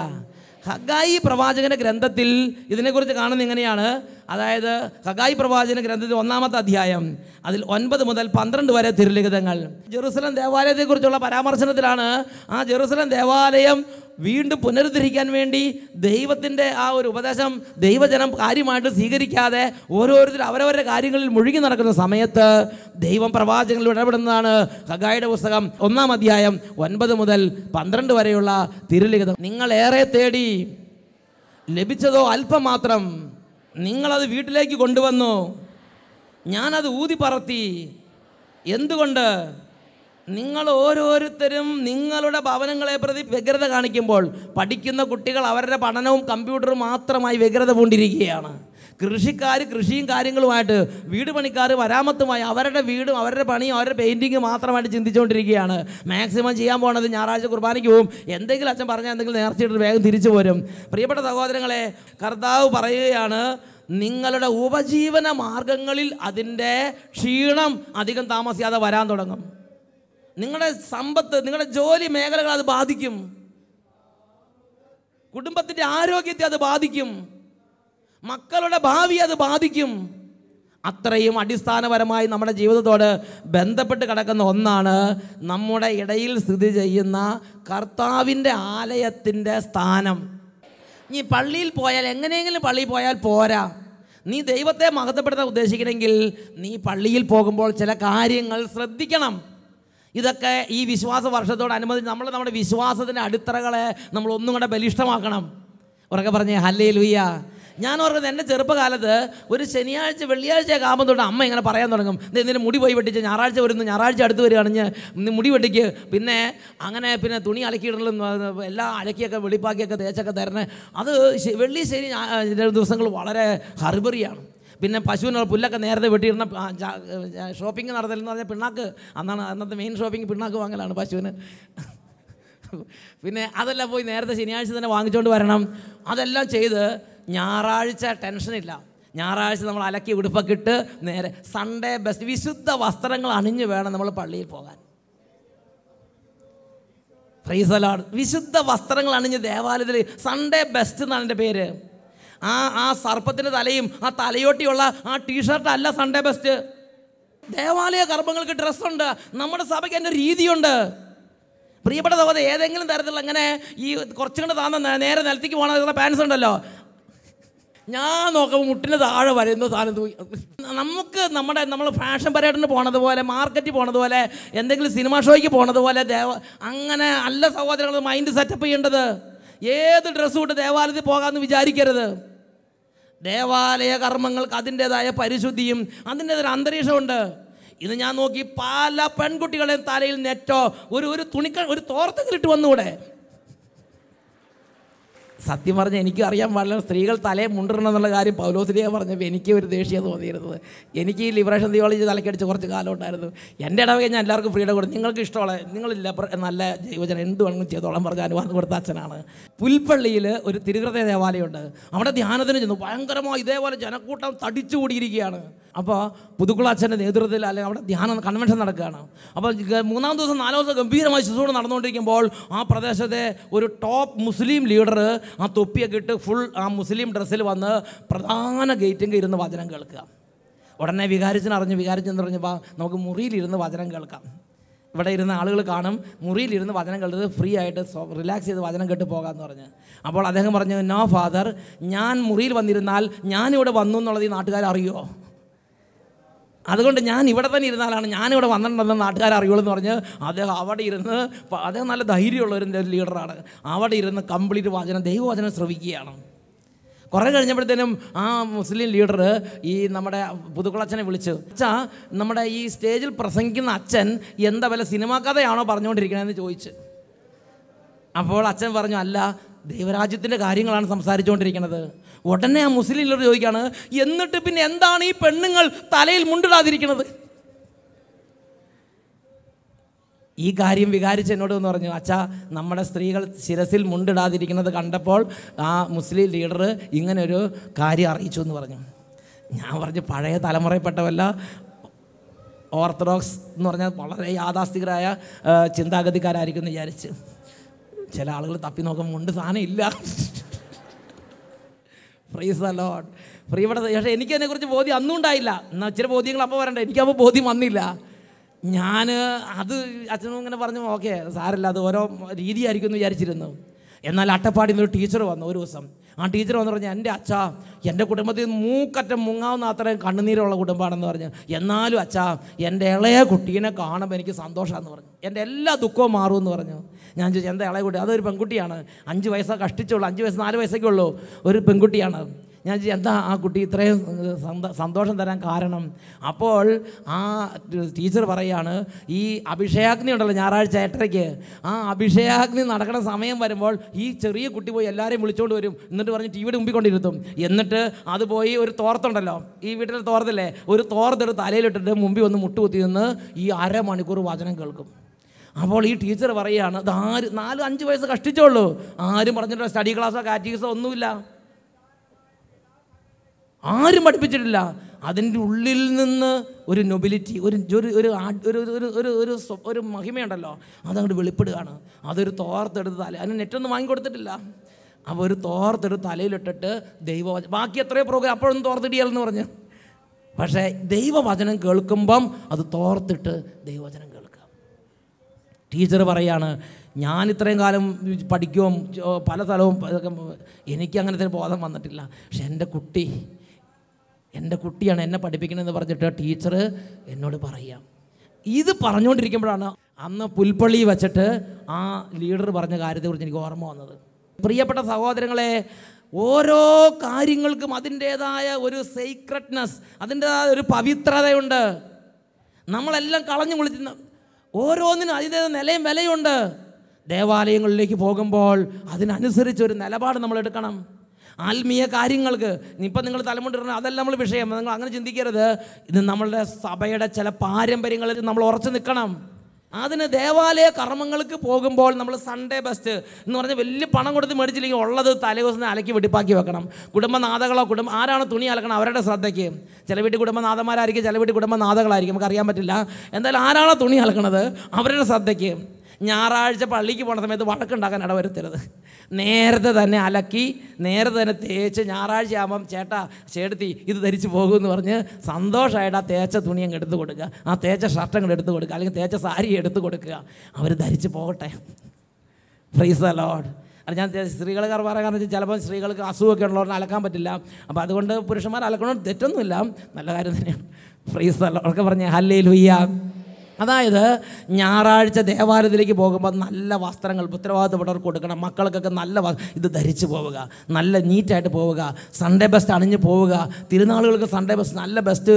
ഹഗായി പ്രവാചകന്റെ ഗ്രന്ഥത്തിൽ ഇതിനെക്കുറിച്ച് കാണുന്നത് എങ്ങനെയാണ് അതായത് ഹഗായി പ്രവാചന ഗ്രന്ഥത്തിൽ ഒന്നാമത്തെ അധ്യായം അതിൽ ഒൻപത് മുതൽ പന്ത്രണ്ട് വരെ തിരുലിഖിതങ്ങൾ ജെറുസലം ദേവാലയത്തെക്കുറിച്ചുള്ള പരാമർശനത്തിലാണ് ആ ജെറുസലം ദേവാലയം വീണ്ടും പുനരുദ്ധരിക്കാൻ വേണ്ടി ദൈവത്തിൻ്റെ ആ ഒരു ഉപദേശം ദൈവജനം കാര്യമായിട്ട് സ്വീകരിക്കാതെ ഓരോരുത്തർ അവരവരുടെ കാര്യങ്ങളിൽ മുഴുകി നടക്കുന്ന സമയത്ത് ദൈവം പ്രവാചകങ്ങളിൽ ഇടപെടുന്നതാണ് ഹഗായുടെ പുസ്തകം ഒന്നാം അധ്യായം ഒൻപത് മുതൽ പന്ത്രണ്ട് വരെയുള്ള തിരുലിഖിതം നിങ്ങളേറെ തേടി ലഭിച്ചതോ അല്പം മാത്രം നിങ്ങളത് വീട്ടിലേക്ക് കൊണ്ടുവന്നു ഞാനത് ഊതി പറത്തി എന്തുകൊണ്ട് നിങ്ങൾ ഓരോരുത്തരും നിങ്ങളുടെ ഭവനങ്ങളെ പ്രതി വ്യഗ്രത കാണിക്കുമ്പോൾ പഠിക്കുന്ന കുട്ടികൾ അവരുടെ പഠനവും കമ്പ്യൂട്ടറും മാത്രമായി വ്യഗ്രത പൂണ്ടിരിക്കുകയാണ് കൃഷിക്കാർ കൃഷിയും കാര്യങ്ങളുമായിട്ട് വീട് പണിക്കാർ വരാമത്തുമായി അവരുടെ വീടും അവരുടെ പണിയും അവരുടെ പെയിൻറ്റിങ്ങും മാത്രമായിട്ട് ചിന്തിച്ചുകൊണ്ടിരിക്കുകയാണ് മാക്സിമം ചെയ്യാൻ പോകുന്നത് ഞായറാഴ്ച കുർബാനയ്ക്ക് പോകും എന്തെങ്കിലും അച്ഛൻ പറഞ്ഞാൽ എന്തെങ്കിലും നേർച്ചയിട്ട് വേഗം തിരിച്ചു പോരും പ്രിയപ്പെട്ട സഹോദരങ്ങളെ കർത്താവ് പറയുകയാണ് നിങ്ങളുടെ ഉപജീവന മാർഗങ്ങളിൽ അതിൻ്റെ ക്ഷീണം അധികം താമസിയാതെ വരാൻ തുടങ്ങും നിങ്ങളുടെ സമ്പത്ത് നിങ്ങളുടെ ജോലി മേഖലകൾ അത് ബാധിക്കും കുടുംബത്തിൻ്റെ ആരോഗ്യത്തെ അത് ബാധിക്കും മക്കളുടെ ഭാവി അത് ബാധിക്കും അത്രയും അടിസ്ഥാനപരമായി നമ്മുടെ ജീവിതത്തോട് ബന്ധപ്പെട്ട് കിടക്കുന്ന ഒന്നാണ് നമ്മുടെ ഇടയിൽ സ്ഥിതി ചെയ്യുന്ന കർത്താവിൻ്റെ ആലയത്തിൻ്റെ സ്ഥാനം നീ പള്ളിയിൽ പോയാൽ എങ്ങനെയെങ്കിലും പള്ളിയിൽ പോയാൽ പോരാ നീ ദൈവത്തെ മഹത്വപ്പെടുത്താൻ ഉദ്ദേശിക്കണമെങ്കിൽ നീ പള്ളിയിൽ പോകുമ്പോൾ ചില കാര്യങ്ങൾ ശ്രദ്ധിക്കണം ഇതൊക്കെ ഈ വിശ്വാസ വർഷത്തോടനുബന്ധിച്ച് നമ്മൾ നമ്മുടെ വിശ്വാസത്തിൻ്റെ അടിത്തറകളെ നമ്മൾ ഒന്നും കൂടെ ബലിഷ്ടമാക്കണം ഉറക്കെ പറഞ്ഞേ ഹല്ലേ ലുയ്യ ഞാൻ ഓർക്കുന്നത് എൻ്റെ ചെറുപ്പകാലത്ത് ഒരു ശനിയാഴ്ച വെള്ളിയാഴ്ച ആകുമ്പോൾ തൊട്ട് അമ്മ ഇങ്ങനെ പറയാൻ തുടങ്ങും എന്തിനും മുടി പോയി വെട്ടിച്ച് ഞായറാഴ്ച വരുന്നു ഞായറാഴ്ച അടുത്ത് വരികയാണെങ്കിൽ മുടി വെട്ടിക്ക് പിന്നെ അങ്ങനെ പിന്നെ തുണി അലക്കിയിടലും എല്ലാം അലക്കിയൊക്കെ വെളിപ്പാക്കിയൊക്കെ തേച്ചൊക്കെ തരണേ അത് വെള്ളി ശനി ദിവസങ്ങൾ വളരെ ഹർബറിയാണ് പിന്നെ പശുവിനുള്ള പുല്ലൊക്കെ നേരത്തെ വെട്ടിയിരുന്ന ഷോപ്പിംഗ് നടത്തലെന്ന് പറഞ്ഞാൽ പിണ്ണാക്ക് അന്നാണ് അന്നത്തെ മെയിൻ ഷോപ്പിംഗ് പിണ്ണാക്ക് വാങ്ങലാണ് പശുവിന് പിന്നെ അതെല്ലാം പോയി നേരത്തെ ശനിയാഴ്ച തന്നെ വാങ്ങിച്ചുകൊണ്ട് വരണം അതെല്ലാം ചെയ്ത് ഞായറാഴ്ച ടെൻഷനില്ല ഞായറാഴ്ച നമ്മൾ അലക്കി ഉടുപ്പൊക്കെ ഇട്ട് നേരെ സൺഡേ ബെസ്റ്റ് വിശുദ്ധ വസ്ത്രങ്ങൾ അണിഞ്ഞ് വേണം നമ്മൾ പള്ളിയിൽ പോകാൻ ഫ്രീസലാട് വിശുദ്ധ വസ്ത്രങ്ങൾ അണിഞ്ഞ് ദേവാലയത്തിൽ സൺഡേ ബെസ്റ്റ് എന്നാണ് എൻ്റെ പേര് ആ ആ സർപ്പത്തിൻ്റെ തലയും ആ തലയോട്ടിയുള്ള ആ ടീഷർട്ട് അല്ല സൺഡേ ബെസ്റ്റ് ദേവാലയ കർമ്മങ്ങൾക്ക് ഡ്രസ്സുണ്ട് നമ്മുടെ സഭയ്ക്ക് എൻ്റെ രീതിയുണ്ട് പ്രിയപ്പെട്ട സഭ ഏതെങ്കിലും തരത്തിലുള്ള അങ്ങനെ ഈ കുറച്ചും കൂടെ താന്ന നേരെ നിലത്തേക്ക് പോകണമെന്നുള്ള പാൻസ് ഉണ്ടല്ലോ ഞാൻ നോക്കുമ്പോൾ മുട്ടിന് താഴെ വരുന്ന സാധനം തൂക്കി നമുക്ക് നമ്മുടെ നമ്മൾ ഫാഷൻ പരേഡിന് പോണതുപോലെ മാർക്കറ്റിൽ പോണതുപോലെ എന്തെങ്കിലും സിനിമാ ഷോയ്ക്ക് പോണതുപോലെ ദേവ അങ്ങനെ അല്ല സഹോദരങ്ങൾ മൈൻഡ് സെറ്റപ്പ് ചെയ്യേണ്ടത് ഏത് ഡ്രസ്സ് ഇട്ട് ദേവാലയത്തിൽ പോകാമെന്ന് വിചാരിക്കരുത് ദേവാലയ കർമ്മങ്ങൾക്ക് അതിൻ്റേതായ പരിശുദ്ധിയും അതിൻ്റേതായ അന്തരീക്ഷമുണ്ട് ഇന്ന് ഞാൻ നോക്കി പല പെൺകുട്ടികളെയും തലയിൽ നെറ്റോ ഒരു ഒരു തുണിക്ക ഒരു തോർത്തെങ്കിലും ഇട്ട് വന്നുകൂടെ സത്യം പറഞ്ഞാൽ എനിക്കും അറിയാൻ പാടില്ല സ്ത്രീകൾ തലേ മുണ്ടിടണം എന്നുള്ള കാര്യം പൗലോസിലേക്ക് പറഞ്ഞപ്പോൾ എനിക്ക് ഒരു ദേഷ്യം തോന്നിയിരുന്നത് എനിക്ക് ഈ ലിബറേഷൻ തിയോളജി തലക്കടിച്ച് കുറച്ച് കാലം ഉണ്ടായിരുന്നു എൻ്റെ ഇടവകെ ഞാൻ എല്ലാവർക്കും ഫ്രീഡം കൊടുത്തു നിങ്ങൾക്ക് ഇഷ്ടമുള്ള നിങ്ങളില്ല നല്ല ജൈവജനം എന്ത് വേണമെങ്കിലും ചെയ്തോളം പറഞ്ഞ അനുവാദം കൊടുത്ത അച്ഛനാണ് പുൽപ്പള്ളിയിൽ ഒരു തിരുഹൃദയ ദേവാലയമുണ്ട് അവിടെ ധ്യാനത്തിന് ചെന്നു ഭയങ്കരമായി ഇതേപോലെ ജനക്കൂട്ടം തടിച്ചു കൂടിയിരിക്കുകയാണ് അപ്പോൾ പുതുക്കുള അച്ഛൻ്റെ നേതൃത്വത്തിൽ അല്ലെങ്കിൽ അവിടെ ധ്യാനം കൺവെൻഷൻ നടക്കുകയാണ് അപ്പോൾ മൂന്നാം ദിവസം നാലാം ദിവസം ഗംഭീരമായി ശുശ്രൂഷ നടന്നുകൊണ്ടിരിക്കുമ്പോൾ ആ പ്രദേശത്തെ ഒരു ടോപ്പ് മുസ്ലിം ലീഡർ ആ തൊപ്പിയൊക്കെ ഇട്ട് ഫുൾ ആ മുസ്ലിം ഡ്രസ്സിൽ വന്ന് പ്രധാന ഗേറ്റിൻ്റെ ഇരുന്ന് വചനം കേൾക്കുക ഉടനെ വികാരിച്ചൻ അറിഞ്ഞു വികാരിച്ചെന്ന് പറഞ്ഞപ്പോൾ നമുക്ക് മുറിയിലിരുന്ന് വചനം കേൾക്കാം ഇവിടെ ഇരുന്ന ആളുകൾ കാണും മുറിയിലിരുന്ന് വചനം കേട്ടത് ഫ്രീ ആയിട്ട് റിലാക്സ് ചെയ്ത് വചനം കേട്ട് പോകാമെന്ന് പറഞ്ഞ് അപ്പോൾ അദ്ദേഹം പറഞ്ഞു നോ ഫാദർ ഞാൻ മുറിയിൽ വന്നിരുന്നാൽ ഞാനിവിടെ വന്നു എന്നുള്ളത് ഈ നാട്ടുകാരറിയോ അതുകൊണ്ട് ഞാൻ ഇവിടെ തന്നെ ഇരുന്നാലാണ് ഞാനിവിടെ വന്നിട്ടുണ്ടെന്ന് നാട്ടുകാർ അറിയുള്ളൂ എന്ന് പറഞ്ഞ് അദ്ദേഹം അവിടെ ഇരുന്ന് അദ്ദേഹം നല്ല ധൈര്യമുള്ള ഒരു ലീഡറാണ് അവിടെ ഇരുന്ന് കംപ്ലീറ്റ് വാചനം ദൈവവചനം ശ്രവിക്കുകയാണ് കുറേ കഴിഞ്ഞപ്പോഴത്തേനും ആ മുസ്ലിം ലീഡർ ഈ നമ്മുടെ പുതുക്കുളച്ചനെ വിളിച്ച് അച്ഛാ നമ്മുടെ ഈ സ്റ്റേജിൽ പ്രസംഗിക്കുന്ന അച്ഛൻ എന്താ വല്ല സിനിമാ കഥയാണോ പറഞ്ഞുകൊണ്ടിരിക്കണമെന്ന് ചോദിച്ച് അപ്പോൾ അച്ഛൻ പറഞ്ഞു അല്ല ദൈവരാജ്യത്തിൻ്റെ കാര്യങ്ങളാണ് സംസാരിച്ചുകൊണ്ടിരിക്കുന്നത് ഉടനെ ആ മുസ്ലിം ലീഡർ ചോദിക്കുകയാണ് എന്നിട്ട് പിന്നെ എന്താണ് ഈ പെണ്ണുങ്ങൾ തലയിൽ മുണ്ടിടാതിരിക്കുന്നത് ഈ കാര്യം വികാരിച്ച് എന്നോട് എന്ന് പറഞ്ഞു അച്ഛാ നമ്മുടെ സ്ത്രീകൾ ശിരസിൽ മുണ്ടിടാതിരിക്കുന്നത് കണ്ടപ്പോൾ ആ മുസ്ലിം ലീഡർ ഇങ്ങനൊരു കാര്യം അറിയിച്ചു എന്ന് പറഞ്ഞു ഞാൻ പറഞ്ഞു പഴയ തലമുറയിൽപ്പെട്ടവല്ല ഓർത്തഡോക്സ് എന്ന് പറഞ്ഞാൽ വളരെ യാഥാസ്ഥികരായ ചിന്താഗതിക്കാരായിരിക്കും എന്ന് വിചാരിച്ചു ചില ആളുകൾ തപ്പി നോക്കുമ്പോൾ ഉണ്ട് സാധനം ഇല്ല പ്രൈസ് അലോട്ട് പ്രിയപ്പെട്ട പക്ഷേ എനിക്ക് അതിനെക്കുറിച്ച് ബോധ്യം അന്നും ഉണ്ടായില്ല എന്നാൽ ചില ബോധ്യങ്ങൾ അപ്പോൾ വരണ്ട എനിക്കപ്പോൾ ബോധ്യം വന്നില്ല ഞാൻ അത് അച്ഛനും ഇങ്ങനെ പറഞ്ഞു ഓക്കെ സാരല്ല അത് ഓരോ രീതിയായിരിക്കും എന്ന് വിചാരിച്ചിരുന്നു എന്നാൽ അട്ടപ്പാടിന്നൊരു ഒരു ടീച്ചർ വന്നു ഒരു ദിവസം ആ ടീച്ചർ വന്ന് പറഞ്ഞാൽ എൻ്റെ അച്ഛാ എൻ്റെ കുടുംബത്തിൽ മൂക്കറ്റം മുങ്ങാവുന്ന അത്രയും കണ്ണുനീരുള്ള കുടുംബമാണെന്ന് പറഞ്ഞു എന്നാലും അച്ഛാ എൻ്റെ ഇളയ കുട്ടീനെ കാണുമ്പോൾ എനിക്ക് സന്തോഷമാണെന്ന് പറഞ്ഞു എൻ്റെ എല്ലാ ദുഃഖവും മാറും എന്ന് പറഞ്ഞു ഞാൻ ചോദിച്ചു എൻ്റെ ഇളയ കുട്ടി അതൊരു പെൺകുട്ടിയാണ് അഞ്ച് വയസ്സാണ് കഷ്ടിച്ചുള്ളൂ അഞ്ച് വയസ്സ് നാല് വയസ്സൊക്കെ ഉള്ളൂ ഒരു പെൺകുട്ടിയാണ് ഞാൻ എന്താ ആ കുട്ടി ഇത്രയും സന്തോഷം തരാൻ കാരണം അപ്പോൾ ആ ടീച്ചർ പറയുകയാണ് ഈ അഭിഷേകാഗ്നി ഉണ്ടല്ലോ ഞായറാഴ്ച എട്ടരയ്ക്ക് ആ അഭിഷേകാഗ്നി നടക്കുന്ന സമയം വരുമ്പോൾ ഈ ചെറിയ കുട്ടി പോയി എല്ലാവരെയും വിളിച്ചുകൊണ്ട് വരും എന്നിട്ട് പറഞ്ഞ് ടി വിയുടെ മുമ്പിക്കൊണ്ടിരുത്തും എന്നിട്ട് അത് പോയി ഒരു തോർത്തുണ്ടല്ലോ ഈ വീട്ടിൽ തോർത്തില്ലേ ഒരു തോർത്തെടുത്ത് തലയിലിട്ടിട്ട് മുമ്പിൽ വന്ന് മുട്ടുകുത്തി നിന്ന് ഈ അരമണിക്കൂർ വചനം കേൾക്കും അപ്പോൾ ഈ ടീച്ചർ പറയുകയാണ് അത് ആര് നാല് അഞ്ച് വയസ്സ് കഷ്ടിച്ചോളൂ ആരും പറഞ്ഞിട്ടുള്ള സ്റ്റഡി ക്ലാസ്സോ കാറ്റീസോ ഒന്നുമില്ല ആരും പഠിപ്പിച്ചിട്ടില്ല അതിൻ്റെ ഉള്ളിൽ നിന്ന് ഒരു നൊബിലിറ്റി ഒരു ഒരു ഒരു ഒരു ഒരു ഒരു ഒരു ഒരു മഹിമയുണ്ടല്ലോ അതങ്ങോട്ട് വെളിപ്പെടുകയാണ് അതൊരു തോർത്തെടുത്ത് തല അതിന് നെറ്റൊന്നും വാങ്ങിക്കൊടുത്തിട്ടില്ല അപ്പോൾ ഒരു തോർത്തെടുത്ത് തലയിലിട്ടിട്ട് ദൈവ ബാക്കി എത്രയോ പ്രോഗ്രാം അപ്പോഴൊന്നും തോർത്തിടിയാലെന്ന് പറഞ്ഞ് പക്ഷേ ദൈവവചനം കേൾക്കുമ്പം അത് തോർത്തിട്ട് ദൈവവചനം കേൾക്കുക ടീച്ചർ പറയാണ് ഞാൻ ഇത്രയും കാലം പഠിക്കുകയും പല സ്ഥലവും എനിക്ക് അങ്ങനത്തെ ബോധം വന്നിട്ടില്ല പക്ഷെ എൻ്റെ കുട്ടി എൻ്റെ കുട്ടിയാണ് എന്നെ പഠിപ്പിക്കണമെന്ന് പറഞ്ഞിട്ട് ടീച്ചർ എന്നോട് പറയാം ഇത് പറഞ്ഞുകൊണ്ടിരിക്കുമ്പോഴാണ് അന്ന് പുൽപ്പള്ളി വെച്ചിട്ട് ആ ലീഡർ പറഞ്ഞ കാര്യത്തെക്കുറിച്ച് എനിക്ക് ഓർമ്മ വന്നത് പ്രിയപ്പെട്ട സഹോദരങ്ങളെ ഓരോ കാര്യങ്ങൾക്കും അതിൻ്റേതായ ഒരു സീക്രട്ട്നെസ് അതിൻ്റേതായ ഒരു പവിത്രതയുണ്ട് നമ്മളെല്ലാം കളഞ്ഞു കുളിച്ചിരുന്ന ഓരോന്നിനും അതിൻ്റേതായ നിലയും വിലയുണ്ട് ദേവാലയങ്ങളിലേക്ക് പോകുമ്പോൾ അതിനനുസരിച്ച് ഒരു നിലപാട് നമ്മൾ എടുക്കണം ആത്മീയ കാര്യങ്ങൾക്ക് ഇപ്പം നിങ്ങൾ തലമുണ്ടിരുന്ന അതല്ല നമ്മൾ വിഷയം നിങ്ങൾ അങ്ങനെ ചിന്തിക്കരുത് ഇത് നമ്മളുടെ സഭയുടെ ചില പാരമ്പര്യങ്ങളിൽ നമ്മൾ ഉറച്ചു നിൽക്കണം അതിന് ദേവാലയ കർമ്മങ്ങൾക്ക് പോകുമ്പോൾ നമ്മൾ സൺഡേ ബെസ്റ്റ് എന്ന് പറഞ്ഞാൽ വലിയ പണം കൊടുത്ത് മേടിച്ചില്ലെങ്കിൽ ഉള്ളത് തലേദിവസം അലക്കി വെടിപ്പാക്കി വെക്കണം കുടുംബനാഥകളോ കുടുംബം ആരാണ് തുണി അലക്കണം അവരുടെ ശ്രദ്ധയ്ക്ക് ചില വീട്ടിൽ കുടുംബനാഥന്മാരായിരിക്കും ചില വീട്ടിൽ കുടുംബനാഥകളായിരിക്കും നമുക്ക് അറിയാൻ പറ്റില്ല എന്തായാലും ആരാണോ തുണി അലക്കണത് അവരുടെ ശ്രദ്ധയ്ക്ക് ഞായറാഴ്ച പള്ളിക്ക് പോണ സമയത്ത് വഴക്കുണ്ടാക്കാൻ ഇടവരുത്തരുത് നേരത്തെ തന്നെ അലക്കി നേരത്തെ തന്നെ തേച്ച് ഞായറാഴ്ച ആകുമ്പം ചേട്ടാ ചേട്ടത്തി ഇത് ധരിച്ച് പോകുമെന്ന് പറഞ്ഞ് സന്തോഷമായിട്ട് ആ തേച്ച തുണി അങ്ങ് എടുത്തു കൊടുക്കുക ആ തേച്ച ഷർട്ട് അങ്ങ് എടുത്തു കൊടുക്കുക അല്ലെങ്കിൽ തേച്ച സാരി എടുത്തു കൊടുക്കുക അവർ ധരിച്ച് പോകട്ടെ പ്രൈസ് അലോഡ് ലോഡ് അല്ല ഞാൻ സ്ത്രീകൾ പറയാൻ കാരണം വെച്ചാൽ ചിലപ്പോൾ സ്ത്രീകൾക്ക് അസുഖമൊക്കെ ഉള്ളവർക്ക് അലക്കാൻ പറ്റില്ല അപ്പോൾ അതുകൊണ്ട് പുരുഷന്മാർ അലക്കണോ തെറ്റൊന്നുമില്ല നല്ല കാര്യം തന്നെയാണ് ഫ്രീസ് ഒക്കെ പറഞ്ഞേ ഹല്ലേ ലുയ്യ അതായത് ഞായറാഴ്ച ദേവാലയത്തിലേക്ക് പോകുമ്പോൾ നല്ല വസ്ത്രങ്ങൾ ഉത്തരവാദിത്തപ്പെട്ടവർക്ക് കൊടുക്കണം മക്കൾക്കൊക്കെ നല്ല ഇത് ധരിച്ചു പോവുക നല്ല നീറ്റായിട്ട് പോവുക സൺഡേ ബെസ്റ്റ് അണിഞ്ഞു പോവുക തിരുനാളുകൾക്ക് സൺഡേ ബെസ്റ്റ് നല്ല ബെസ്റ്റ്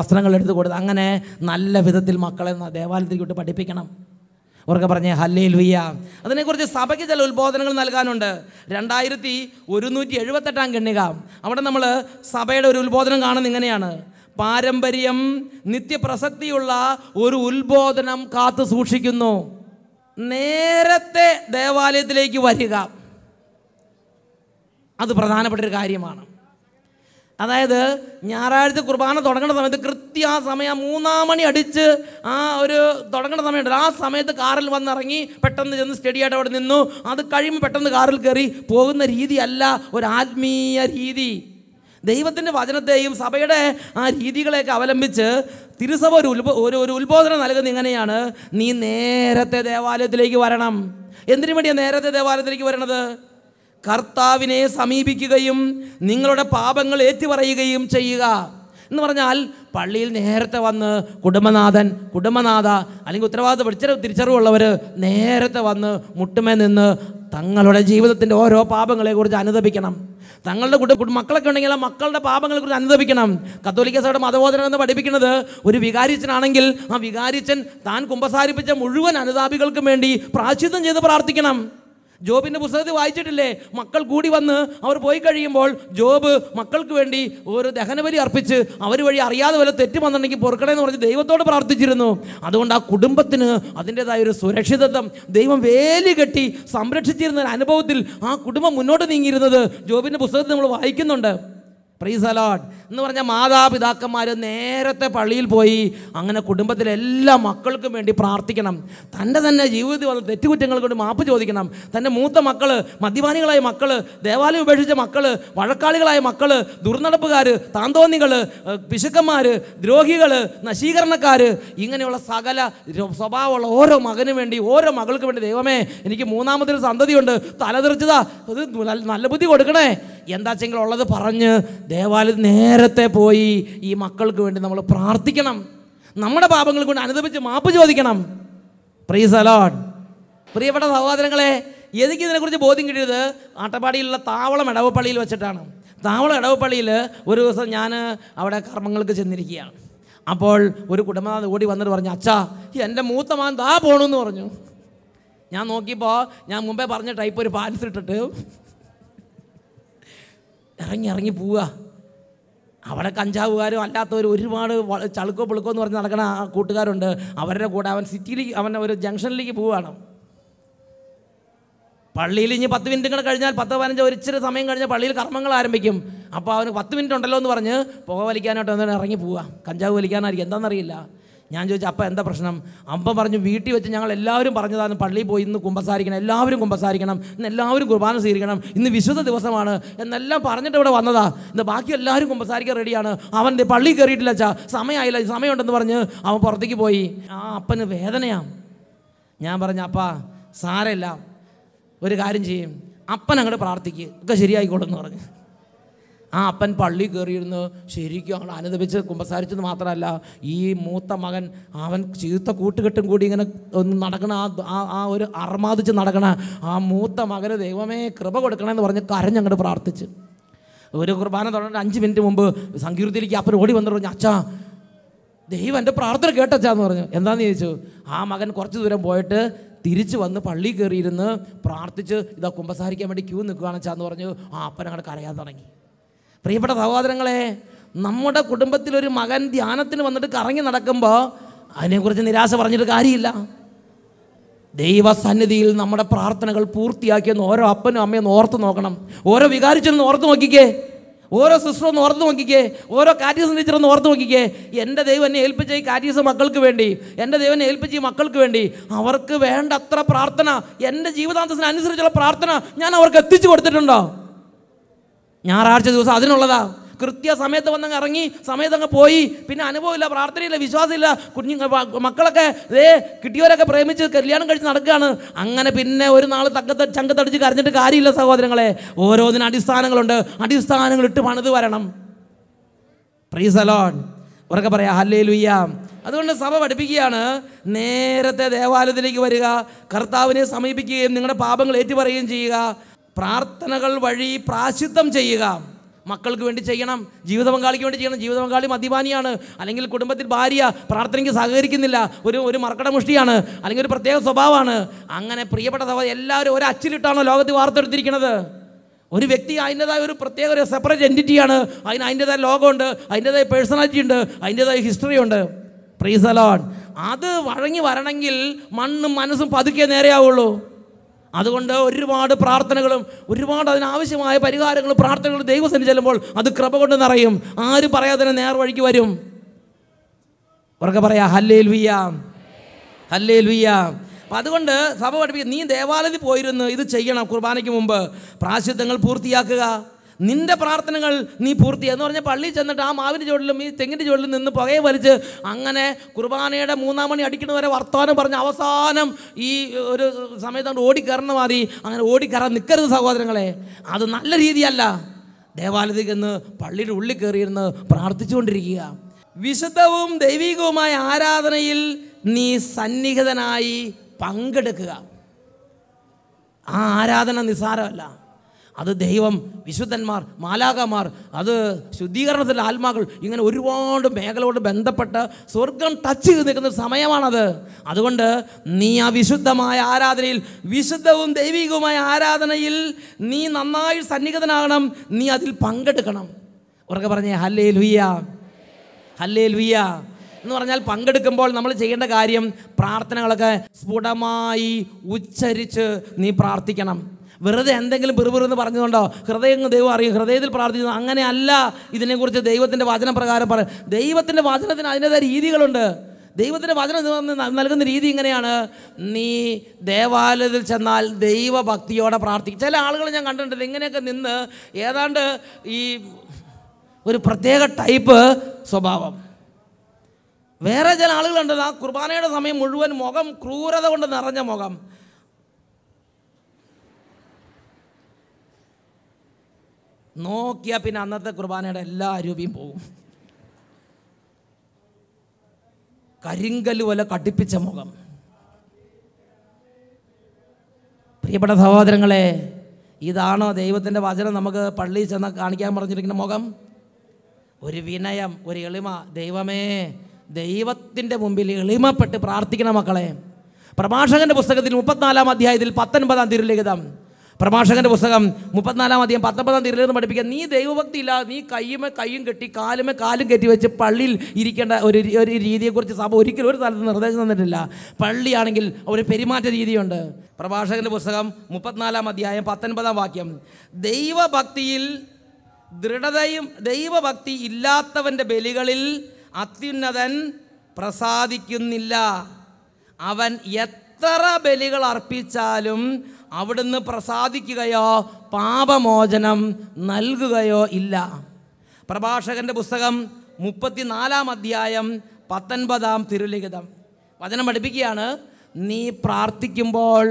വസ്ത്രങ്ങൾ എടുത്ത് കൊടുത്ത് അങ്ങനെ നല്ല വിധത്തിൽ മക്കളെ ദേവാലയത്തിലേക്ക് വിട്ട് പഠിപ്പിക്കണം അവർക്ക് പറഞ്ഞ ഹല്ലേ ലുയ്യ അതിനെക്കുറിച്ച് സഭയ്ക്ക് ചില ഉത്ബോധനങ്ങൾ നൽകാനുണ്ട് രണ്ടായിരത്തി ഒരുന്നൂറ്റി എഴുപത്തെട്ടാം കണ്ണിക അവിടെ നമ്മൾ സഭയുടെ ഒരു ഉത്ബോധനം കാണുന്ന ഇങ്ങനെയാണ് പാരമ്പര്യം നിത്യപ്രസക്തിയുള്ള ഒരു ഉത്ബോധനം കാത്തു സൂക്ഷിക്കുന്നു നേരത്തെ ദേവാലയത്തിലേക്ക് വരിക അത് പ്രധാനപ്പെട്ട ഒരു കാര്യമാണ് അതായത് ഞായറാഴ്ച കുർബാന തുടങ്ങുന്ന സമയത്ത് കൃത്യ ആ സമയം മൂന്നാം മണി അടിച്ച് ആ ഒരു തുടങ്ങുന്ന സമയമുണ്ട് ആ സമയത്ത് കാറിൽ വന്നിറങ്ങി പെട്ടെന്ന് ചെന്ന് സ്റ്റഡിയായിട്ട് അവിടെ നിന്നു അത് കഴിയുമ്പോൾ പെട്ടെന്ന് കാറിൽ കയറി പോകുന്ന രീതിയല്ല ഒരു ആത്മീയ രീതി ദൈവത്തിൻ്റെ വചനത്തെയും സഭയുടെ ആ രീതികളെയൊക്കെ അവലംബിച്ച് തിരുസഭ ഒരു ഉത്ബോ ഒരു ഒരു ഉത്ബോധനം നൽകുന്ന ഇങ്ങനെയാണ് നീ നേരത്തെ ദേവാലയത്തിലേക്ക് വരണം എന്തിനു വേണ്ടിയാണ് നേരത്തെ ദേവാലയത്തിലേക്ക് വരണത് കർത്താവിനെ സമീപിക്കുകയും നിങ്ങളുടെ പാപങ്ങൾ ഏറ്റുപറയുകയും ചെയ്യുക എന്ന് പറഞ്ഞാൽ പള്ളിയിൽ നേരത്തെ വന്ന് കുടുംബനാഥൻ കുടുംബനാഥ അല്ലെങ്കിൽ ഉത്തരവാദിത്വ പിടിച്ച തിരിച്ചറിവുള്ളവർ നേരത്തെ വന്ന് മുട്ടുമേ നിന്ന് തങ്ങളുടെ ജീവിതത്തിൻ്റെ ഓരോ പാപങ്ങളെക്കുറിച്ച് അനുദപിക്കണം തങ്ങളുടെ കുടുംബ മക്കളൊക്കെ ഉണ്ടെങ്കിൽ ആ മക്കളുടെ പാപങ്ങളെക്കുറിച്ച് അനുദപിക്കണം കത്തോലിക്ക സഭയുടെ മതബോധനം എന്ന് പഠിപ്പിക്കുന്നത് ഒരു വികാരിച്ചനാണെങ്കിൽ ആ വികാരിച്ചൻ താൻ കുമ്പസാരിപ്പിച്ച മുഴുവൻ അനുതാപികൾക്കും വേണ്ടി പ്രാശിത്വം ചെയ്ത് പ്രാർത്ഥിക്കണം ജോബിൻ്റെ പുസ്തകത്തിൽ വായിച്ചിട്ടില്ലേ മക്കൾ കൂടി വന്ന് അവർ പോയി കഴിയുമ്പോൾ ജോബ് മക്കൾക്ക് വേണ്ടി ഒരു ദഹനബലി അർപ്പിച്ച് അവർ വഴി അറിയാതെ വല്ല തെറ്റ് വന്നിട്ടുണ്ടെങ്കിൽ എന്ന് പറഞ്ഞ് ദൈവത്തോട് പ്രാർത്ഥിച്ചിരുന്നു അതുകൊണ്ട് ആ കുടുംബത്തിന് അതിൻ്റെതായ ഒരു സുരക്ഷിതത്വം ദൈവം വേലി കെട്ടി സംരക്ഷിച്ചിരുന്ന അനുഭവത്തിൽ ആ കുടുംബം മുന്നോട്ട് നീങ്ങിയിരുന്നത് ജോബിൻ്റെ പുസ്തകത്തിൽ നമ്മൾ വായിക്കുന്നുണ്ട് പ്രീസ് അലോട്ട് എന്ന് പറഞ്ഞാൽ മാതാപിതാക്കന്മാർ നേരത്തെ പള്ളിയിൽ പോയി അങ്ങനെ കുടുംബത്തിലെ എല്ലാ മക്കൾക്കും വേണ്ടി പ്രാർത്ഥിക്കണം തൻ്റെ തന്നെ ജീവിതത്തിൽ വന്ന തെറ്റുകുറ്റങ്ങൾ കൊണ്ട് മാപ്പ് ചോദിക്കണം തൻ്റെ മൂത്ത മക്കൾ മദ്യപാനികളായ മക്കൾ ദേവാലയം ഉപേക്ഷിച്ച മക്കൾ വഴക്കാളികളായ മക്കൾ ദുർനടപ്പുകാർ താന്തോന്നികൾ പിശുക്കന്മാർ ദ്രോഹികൾ നശീകരണക്കാർ ഇങ്ങനെയുള്ള സകല സ്വഭാവമുള്ള ഓരോ മകനു വേണ്ടി ഓരോ മകൾക്ക് വേണ്ടി ദൈവമേ എനിക്ക് മൂന്നാമതൊരു സന്തതിയുണ്ട് തലതിറിച്ചതാ അത് നല്ല ബുദ്ധി കൊടുക്കണേ എന്താച്ചെങ്കിൽ ഉള്ളത് പറഞ്ഞ് ദേവാലയത്തിൽ നേരത്തെ പോയി ഈ മക്കൾക്ക് വേണ്ടി നമ്മൾ പ്രാർത്ഥിക്കണം നമ്മുടെ പാപങ്ങൾക്ക് കൊണ്ട് അനുദപിച്ച് മാപ്പ് ചോദിക്കണം പ്രീസ് അലോട്ട് പ്രിയപ്പെട്ട സഹോദരങ്ങളെ എനിക്ക് ഇതിനെക്കുറിച്ച് ബോധ്യം കിട്ടിയത് ആട്ടപ്പാടിയിലുള്ള താവളം ഇടവപ്പള്ളിയിൽ വെച്ചിട്ടാണ് താവളം ഇടവപ്പള്ളിയിൽ ഒരു ദിവസം ഞാൻ അവിടെ കർമ്മങ്ങൾക്ക് ചെന്നിരിക്കുകയാണ് അപ്പോൾ ഒരു കുടുംബനാഥ് ഓടി വന്നിട്ട് പറഞ്ഞു അച്ഛാ എൻ്റെ മൂത്ത മാൻ താ പോണെന്ന് പറഞ്ഞു ഞാൻ നോക്കിയപ്പോൾ ഞാൻ മുമ്പേ പറഞ്ഞ ടൈപ്പ് ഒരു പാൻസ് ഇട്ടിട്ട് ഇറങ്ങി ഇറങ്ങി പോവുക അവിടെ കഞ്ചാവുകാരും അല്ലാത്തവർ ഒരുപാട് ചളുക്കോ പിളുക്കോ എന്ന് പറഞ്ഞ് നടക്കുന്ന ആ കൂട്ടുകാരുണ്ട് അവരുടെ കൂടെ അവൻ സിറ്റിയിലേക്ക് അവൻ ഒരു ജംഗ്ഷനിലേക്ക് പോവുകയാണ് പള്ളിയിൽ ഇനി പത്ത് മിനിറ്റ് കൂടെ കഴിഞ്ഞാൽ പത്ത് പതിനഞ്ച് ഇച്ചിരി സമയം കഴിഞ്ഞാൽ പള്ളിയിൽ കർമ്മങ്ങൾ ആരംഭിക്കും അപ്പോൾ അവന് പത്ത് മിനിറ്റ് ഉണ്ടല്ലോ എന്ന് പറഞ്ഞ് പുക വലിക്കാനായിട്ട് ഒന്നും ഇറങ്ങി പോവുക കഞ്ചാവ് വലിക്കാനായിരിക്കും എന്താണെന്നറിയില്ല ഞാൻ ചോദിച്ചു അപ്പം എന്താ പ്രശ്നം അമ്മ പറഞ്ഞു വീട്ടിൽ വെച്ച് ഞങ്ങൾ എല്ലാവരും പറഞ്ഞതാണ് പള്ളിയിൽ പോയി ഇന്ന് കുമ്പസാരിക്കണം എല്ലാവരും കുമ്പസാരിക്കണം ഇന്ന് എല്ലാവരും കുർബാന സ്വീകരിക്കണം ഇന്ന് വിശുദ്ധ ദിവസമാണ് എന്നെല്ലാം പറഞ്ഞിട്ട് ഇവിടെ വന്നതാ ഇന്ന് ബാക്കി എല്ലാവരും കുമ്പസാരിക്കാൻ റെഡിയാണ് അവൻ പള്ളി കയറിയിട്ടില്ല ചാ സമയമായില്ല സമയമുണ്ടെന്ന് പറഞ്ഞ് അവൻ പുറത്തേക്ക് പോയി ആ അപ്പന് വേദനയാണ് ഞാൻ പറഞ്ഞു അപ്പാ സാരമില്ല ഒരു കാര്യം ചെയ്യും അപ്പൻ അങ്ങോട്ട് പ്രാർത്ഥിക്കുക ഒക്കെ ശരിയായിക്കോളെന്ന് പറഞ്ഞു ആ അപ്പൻ പള്ളി കയറിയിരുന്ന് ശരിക്കും അവൾ അനുദപിച്ച് കുമ്പസാരിച്ചെന്ന് മാത്രമല്ല ഈ മൂത്ത മകൻ അവൻ ചീത്ത കൂട്ടുകെട്ടും കൂടി ഇങ്ങനെ ഒന്ന് നടക്കണ ആ ആ ഒരു അർമാദിച്ച് നടക്കണ ആ മൂത്ത മകന് ദൈവമേ കൃപ കൊടുക്കണമെന്ന് പറഞ്ഞ് കരഞ്ഞങ്ങോട്ട് പ്രാർത്ഥിച്ച് ഒരു കുർബാന തുടങ്ങി അഞ്ച് മിനിറ്റ് മുമ്പ് സങ്കീർത്തിയിലേക്ക് അപ്പൻ ഓടി വന്നു പറഞ്ഞു അച്ഛാ ദൈവം എൻ്റെ പ്രാർത്ഥന കേട്ടച്ചാന്ന് പറഞ്ഞു എന്താണെന്ന് ചോദിച്ചു ആ മകൻ കുറച്ച് ദൂരം പോയിട്ട് തിരിച്ചു വന്ന് പള്ളി കയറിയിരുന്ന് പ്രാർത്ഥിച്ച് ഇതാ കുമ്പസാരിക്കാൻ വേണ്ടി ക്യൂ വെച്ചാന്ന് പറഞ്ഞു ആ അപ്പനങ്ങടെ കരയാൻ തുടങ്ങി പ്രിയപ്പെട്ട സഹോദരങ്ങളെ നമ്മുടെ കുടുംബത്തിലൊരു മകൻ ധ്യാനത്തിന് വന്നിട്ട് കറങ്ങി നടക്കുമ്പോൾ അതിനെക്കുറിച്ച് നിരാശ പറഞ്ഞിട്ട് കാര്യമില്ല ദൈവസന്നിധിയിൽ നമ്മുടെ പ്രാർത്ഥനകൾ പൂർത്തിയാക്കിയെന്ന് ഓരോ അപ്പനും അമ്മയും ഓർത്ത് നോക്കണം ഓരോ വികാരിച്ചെന്ന് ഓർത്ത് നോക്കിക്കേ ഓരോ ഒന്ന് ഓർത്ത് നോക്കിക്കേ ഓരോ കാറ്റീസം ടീച്ചറൊന്ന് ഓർത്ത് നോക്കിക്കേ എൻ്റെ ദൈവം എന്നെ ഏൽപ്പിച്ച ഈ കാറ്റീസ് മക്കൾക്ക് വേണ്ടി എൻ്റെ ദൈവം എന്നെ ഏൽപ്പിച്ച ഈ മക്കൾക്ക് വേണ്ടി അവർക്ക് വേണ്ടത്ര പ്രാർത്ഥന എൻ്റെ ജീവിതാന്തസ്സിനനുസരിച്ചുള്ള പ്രാർത്ഥന ഞാൻ അവർക്ക് എത്തിച്ചു കൊടുത്തിട്ടുണ്ടോ ഞായറാഴ്ച ദിവസം അതിനുള്ളതാ കൃത്യ സമയത്ത് വന്നങ്ങ് ഇറങ്ങി സമയത്ത് അങ്ങ് പോയി പിന്നെ അനുഭവമില്ല പ്രാർത്ഥനയില്ല വിശ്വാസമില്ല കുഞ്ഞു മക്കളൊക്കെ ഏ കിട്ടിയവരൊക്കെ പ്രേമിച്ച് കല്യാണം കഴിച്ച് നടക്കുകയാണ് അങ്ങനെ പിന്നെ ഒരു നാൾ തക്കത്ത് ചങ്കത്തടിച്ച് കരഞ്ഞിട്ട് കാര്യമില്ല സഹോദരങ്ങളെ ഓരോന്നിന് അടിസ്ഥാനങ്ങളുണ്ട് അടിസ്ഥാനങ്ങൾ ഇട്ട് പണിത് വരണം പ്രീസ് അലോൺ ഉറക്കെ പറയാം ഹല്ലേ ലുയ്യാം അതുകൊണ്ട് സഭ പഠിപ്പിക്കുകയാണ് നേരത്തെ ദേവാലയത്തിലേക്ക് വരിക കർത്താവിനെ സമീപിക്കുകയും നിങ്ങളുടെ പാപങ്ങൾ ഏറ്റുപറയുകയും ചെയ്യുക പ്രാർത്ഥനകൾ വഴി പ്രാശിദ്ധം ചെയ്യുക മക്കൾക്ക് വേണ്ടി ചെയ്യണം ജീവിത പങ്കാളിക്ക് വേണ്ടി ചെയ്യണം ജീവിത പങ്കാളി മദ്യപാനിയാണ് അല്ലെങ്കിൽ കുടുംബത്തിൽ ഭാര്യ പ്രാർത്ഥനയ്ക്ക് സഹകരിക്കുന്നില്ല ഒരു ഒരു മർക്കടമുഷ്ടിയാണ് അല്ലെങ്കിൽ ഒരു പ്രത്യേക സ്വഭാവമാണ് അങ്ങനെ പ്രിയപ്പെട്ട സഭ എല്ലാവരും ഒരു അച്ചിലിട്ടാണോ ലോകത്ത് വാർത്തെടുത്തിരിക്കുന്നത് ഒരു വ്യക്തി അതിൻ്റെതായ ഒരു പ്രത്യേക ഒരു സെപ്പറേറ്റ് എൻറ്റിറ്റിയാണ് അതിന് അതിൻ്റെതായ ലോകമുണ്ട് അതിൻ്റെതായ പേഴ്സണാലിറ്റി ഉണ്ട് അതിൻ്റെതായ ഹിസ്റ്ററി ഉണ്ട് പ്രീസലോൺ അത് വഴങ്ങി വരണമെങ്കിൽ മണ്ണും മനസ്സും പതുക്കെ നേരെയാവുള്ളൂ അതുകൊണ്ട് ഒരുപാട് പ്രാർത്ഥനകളും ഒരുപാട് അതിനാവശ്യമായ പരിഹാരങ്ങളും പ്രാർത്ഥനകളും ദൈവസേന ചെല്ലുമ്പോൾ അത് കൃപ കൊണ്ട് നിറയും ആര് പറയാതെ തന്നെ നേർവഴിക്ക് വരും ഉറക്കെ പറയാ ഹല്ലേൽ വിയാം ഹല്ലേൽ വിയാം അപ്പം അതുകൊണ്ട് സഭ പഠിപ്പിക്കുക നീ ദേവാലയത്തിൽ പോയിരുന്നു ഇത് ചെയ്യണം കുർബാനയ്ക്ക് മുമ്പ് പ്രാശിത്വങ്ങൾ പൂർത്തിയാക്കുക നിന്റെ പ്രാർത്ഥനകൾ നീ പൂർത്തി എന്ന് പറഞ്ഞാൽ പള്ളിയിൽ ചെന്നിട്ട് ആ മാവിൻ്റെ ചുവട്ടിലും ഈ തെങ്ങിൻ്റെ ചുവട്ടിലും നിന്ന് പുകയെ വലിച്ച് അങ്ങനെ കുർബാനയുടെ മൂന്നാം മണി അടിക്കുന്നവരെ വർത്തമാനം പറഞ്ഞ് അവസാനം ഈ ഒരു സമയത്ത് ഓടിക്കയറുന്ന മാതിരി അങ്ങനെ ഓടിക്കയറാൻ നിൽക്കരുത് സഹോദരങ്ങളെ അത് നല്ല രീതിയല്ല ദേവാലയത്തിൽ നിന്ന് പള്ളിയുടെ ഉള്ളിൽ കയറിയിരുന്ന് പ്രാർത്ഥിച്ചുകൊണ്ടിരിക്കുക വിശുദ്ധവും ദൈവികവുമായ ആരാധനയിൽ നീ സന്നിഹിതനായി പങ്കെടുക്കുക ആ ആരാധന നിസ്സാരമല്ല അത് ദൈവം വിശുദ്ധന്മാർ മാലാകമാർ അത് ശുദ്ധീകരണത്തിൻ്റെ ആത്മാക്കൾ ഇങ്ങനെ ഒരുപാട് മേഖലയോട് ബന്ധപ്പെട്ട് സ്വർഗം ടച്ച് ചെയ്ത് നിൽക്കുന്ന സമയമാണത് അതുകൊണ്ട് നീ ആ വിശുദ്ധമായ ആരാധനയിൽ വിശുദ്ധവും ദൈവികവുമായ ആരാധനയിൽ നീ നന്നായി സന്നിഹിതനാകണം നീ അതിൽ പങ്കെടുക്കണം ഉറക്കെ പറഞ്ഞേ ഹല്ലേ ലുയ്യ ഹല്ലേ ലുയ്യ എന്ന് പറഞ്ഞാൽ പങ്കെടുക്കുമ്പോൾ നമ്മൾ ചെയ്യേണ്ട കാര്യം പ്രാർത്ഥനകളൊക്കെ സ്ഫുടമായി ഉച്ചരിച്ച് നീ പ്രാർത്ഥിക്കണം വെറുതെ എന്തെങ്കിലും പെറുപെറുന്ന് പറഞ്ഞുകൊണ്ടോ ഹൃദയം ദൈവം അറിയും ഹൃദയത്തിൽ പ്രാർത്ഥിക്കുന്നു അങ്ങനെയല്ല ഇതിനെക്കുറിച്ച് ദൈവത്തിൻ്റെ വചനപ്രകാരം പറയും ദൈവത്തിൻ്റെ വചനത്തിന് അതിൻ്റെതായ രീതികളുണ്ട് ദൈവത്തിൻ്റെ വചനം നൽകുന്ന രീതി ഇങ്ങനെയാണ് നീ ദേവാലയത്തിൽ ചെന്നാൽ ദൈവഭക്തിയോടെ പ്രാർത്ഥിക്കും ചില ആളുകൾ ഞാൻ കണ്ടിട്ടുണ്ട് ഇങ്ങനെയൊക്കെ നിന്ന് ഏതാണ്ട് ഈ ഒരു പ്രത്യേക ടൈപ്പ് സ്വഭാവം വേറെ ചില ആളുകളുണ്ട് ആ കുർബാനയുടെ സമയം മുഴുവൻ മുഖം ക്രൂരത കൊണ്ട് നിറഞ്ഞ മുഖം നോക്കിയാൽ പിന്നെ അന്നത്തെ കുർബാനയുടെ എല്ലാ അരൂപിയും പോവും കരിങ്കല് പോലെ കടുപ്പിച്ച മുഖം പ്രിയപ്പെട്ട സഹോദരങ്ങളെ ഇതാണോ ദൈവത്തിൻ്റെ വചനം നമുക്ക് പള്ളിയിൽ ചെന്ന് കാണിക്കാൻ പറഞ്ഞിരിക്കുന്ന മുഖം ഒരു വിനയം ഒരു എളിമ ദൈവമേ ദൈവത്തിൻ്റെ മുമ്പിൽ എളിമപ്പെട്ട് പ്രാർത്ഥിക്കണം മക്കളെ പ്രഭാഷകൻ്റെ പുസ്തകത്തിൽ മുപ്പത്തിനാലാം അധ്യായത്തിൽ പത്തൊൻപതാം തിരുലിഖിതം പ്രഭാഷകൻ്റെ പുസ്തകം മുപ്പത്തിനാലാം അധികം പത്തൊമ്പതാം തീയതി പഠിപ്പിക്കാൻ നീ ദൈവഭക്തി ഇല്ല നീ കയ്യുമേ കൈയും കെട്ടി കാലുമേ കാലും കെട്ടി വെച്ച് പള്ളിയിൽ ഇരിക്കേണ്ട ഒരു ഒരു രീതിയെക്കുറിച്ച് സഭ ഒരിക്കലും ഒരു സ്ഥലത്ത് നിർദ്ദേശം തന്നിട്ടില്ല പള്ളിയാണെങ്കിൽ ഒരു പെരുമാറ്റ രീതിയുണ്ട് പ്രഭാഷകൻ്റെ പുസ്തകം മുപ്പത്തിനാലാം അധ്യായം പത്തൊൻപതാം വാക്യം ദൈവഭക്തിയിൽ ദൃഢതയും ദൈവഭക്തി ഇല്ലാത്തവൻ്റെ ബലികളിൽ അത്യുന്നതൻ പ്രസാദിക്കുന്നില്ല അവൻ എത്ര ബലികൾ അർപ്പിച്ചാലും അവിടുന്ന് പ്രസാദിക്കുകയോ പാപമോചനം നൽകുകയോ ഇല്ല പ്രഭാഷകൻ്റെ പുസ്തകം മുപ്പത്തിനാലാം അധ്യായം പത്തൊൻപതാം തിരുലിഖിതം വചനം പഠിപ്പിക്കുകയാണ് നീ പ്രാർത്ഥിക്കുമ്പോൾ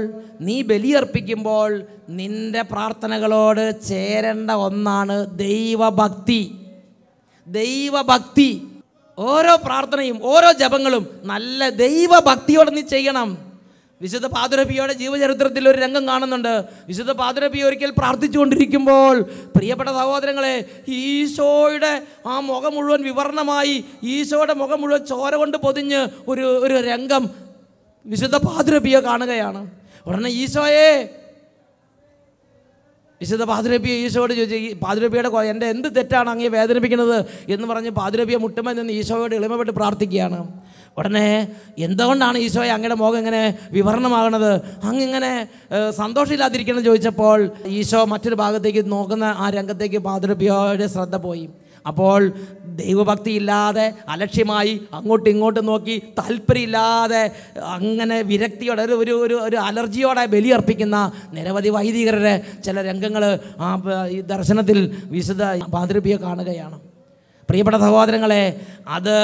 നീ ബലിയർപ്പിക്കുമ്പോൾ നിന്റെ പ്രാർത്ഥനകളോട് ചേരേണ്ട ഒന്നാണ് ദൈവഭക്തി ദൈവഭക്തി ഓരോ പ്രാർത്ഥനയും ഓരോ ജപങ്ങളും നല്ല ദൈവഭക്തിയോടെ നീ ചെയ്യണം വിശുദ്ധ പാതുരപിയോടെ ജീവചരിത്രത്തിൽ ഒരു രംഗം കാണുന്നുണ്ട് വിശുദ്ധ പാതുരപ്പി ഒരിക്കൽ പ്രാർത്ഥിച്ചുകൊണ്ടിരിക്കുമ്പോൾ പ്രിയപ്പെട്ട സഹോദരങ്ങളെ ഈശോയുടെ ആ മുഖം മുഴുവൻ വിവരണമായി ഈശോയുടെ മുഖം മുഴുവൻ ചോര കൊണ്ട് പൊതിഞ്ഞ് ഒരു ഒരു രംഗം വിശുദ്ധ പാതുരപിയ കാണുകയാണ് ഉടനെ ഈശോയെ വിശുദ്ധ പാതിരപ്പിയെ ഈശോയോട് ചോദിച്ചു ഈ പാതിരപ്പിയുടെ എൻ്റെ എന്ത് തെറ്റാണ് അങ്ങേ വേദനിപ്പിക്കുന്നത് എന്ന് പറഞ്ഞ് പാതിരപ്പിയെ മുട്ടുമ്പോൾ നിന്ന് ഈശോയോട് എളിമപ്പെട്ട് പ്രാർത്ഥിക്കുകയാണ് ഉടനെ എന്തുകൊണ്ടാണ് ഈശോയെ അങ്ങയുടെ മുഖം ഇങ്ങനെ വിവരണമാകുന്നത് അങ്ങിങ്ങനെ സന്തോഷമില്ലാതിരിക്കണം ചോദിച്ചപ്പോൾ ഈശോ മറ്റൊരു ഭാഗത്തേക്ക് നോക്കുന്ന ആ രംഗത്തേക്ക് പാതിരപ്പിയോടെ ശ്രദ്ധ പോയി അപ്പോൾ ദൈവഭക്തി ഇല്ലാതെ അലക്ഷ്യമായി അങ്ങോട്ടും ഇങ്ങോട്ടും നോക്കി താല്പര്യമില്ലാതെ അങ്ങനെ വിരക്തിയോടെ ഒരു ഒരു ഒരു ഒരു അലർജിയോടെ ബലിയർപ്പിക്കുന്ന നിരവധി വൈദികരുടെ ചില രംഗങ്ങൾ ആ ദർശനത്തിൽ വിശുദ്ധ പാതിരപ്പിയെ കാണുകയാണ് പ്രിയപ്പെട്ട സഹോദരങ്ങളെ അത്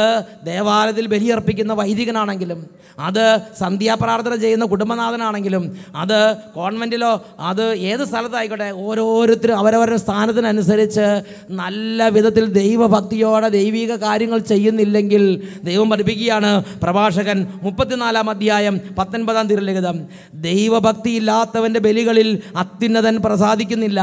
ദേവാലയത്തിൽ ബലിയർപ്പിക്കുന്ന വൈദികനാണെങ്കിലും അത് സന്ധ്യാപ്രാർത്ഥന ചെയ്യുന്ന കുടുംബനാഥനാണെങ്കിലും അത് കോൺവെൻറ്റിലോ അത് ഏത് സ്ഥലത്തായിക്കോട്ടെ ഓരോരുത്തരും അവരവരുടെ സ്ഥാനത്തിനനുസരിച്ച് നല്ല വിധത്തിൽ ദൈവഭക്തിയോടെ ദൈവിക കാര്യങ്ങൾ ചെയ്യുന്നില്ലെങ്കിൽ ദൈവം പഠിപ്പിക്കുകയാണ് പ്രഭാഷകൻ മുപ്പത്തിനാലാം അധ്യായം പത്തൊൻപതാം തിരുലിഖിതം ദൈവഭക്തി ഇല്ലാത്തവൻ്റെ ബലികളിൽ അത്യുന്നതൻ പ്രസാദിക്കുന്നില്ല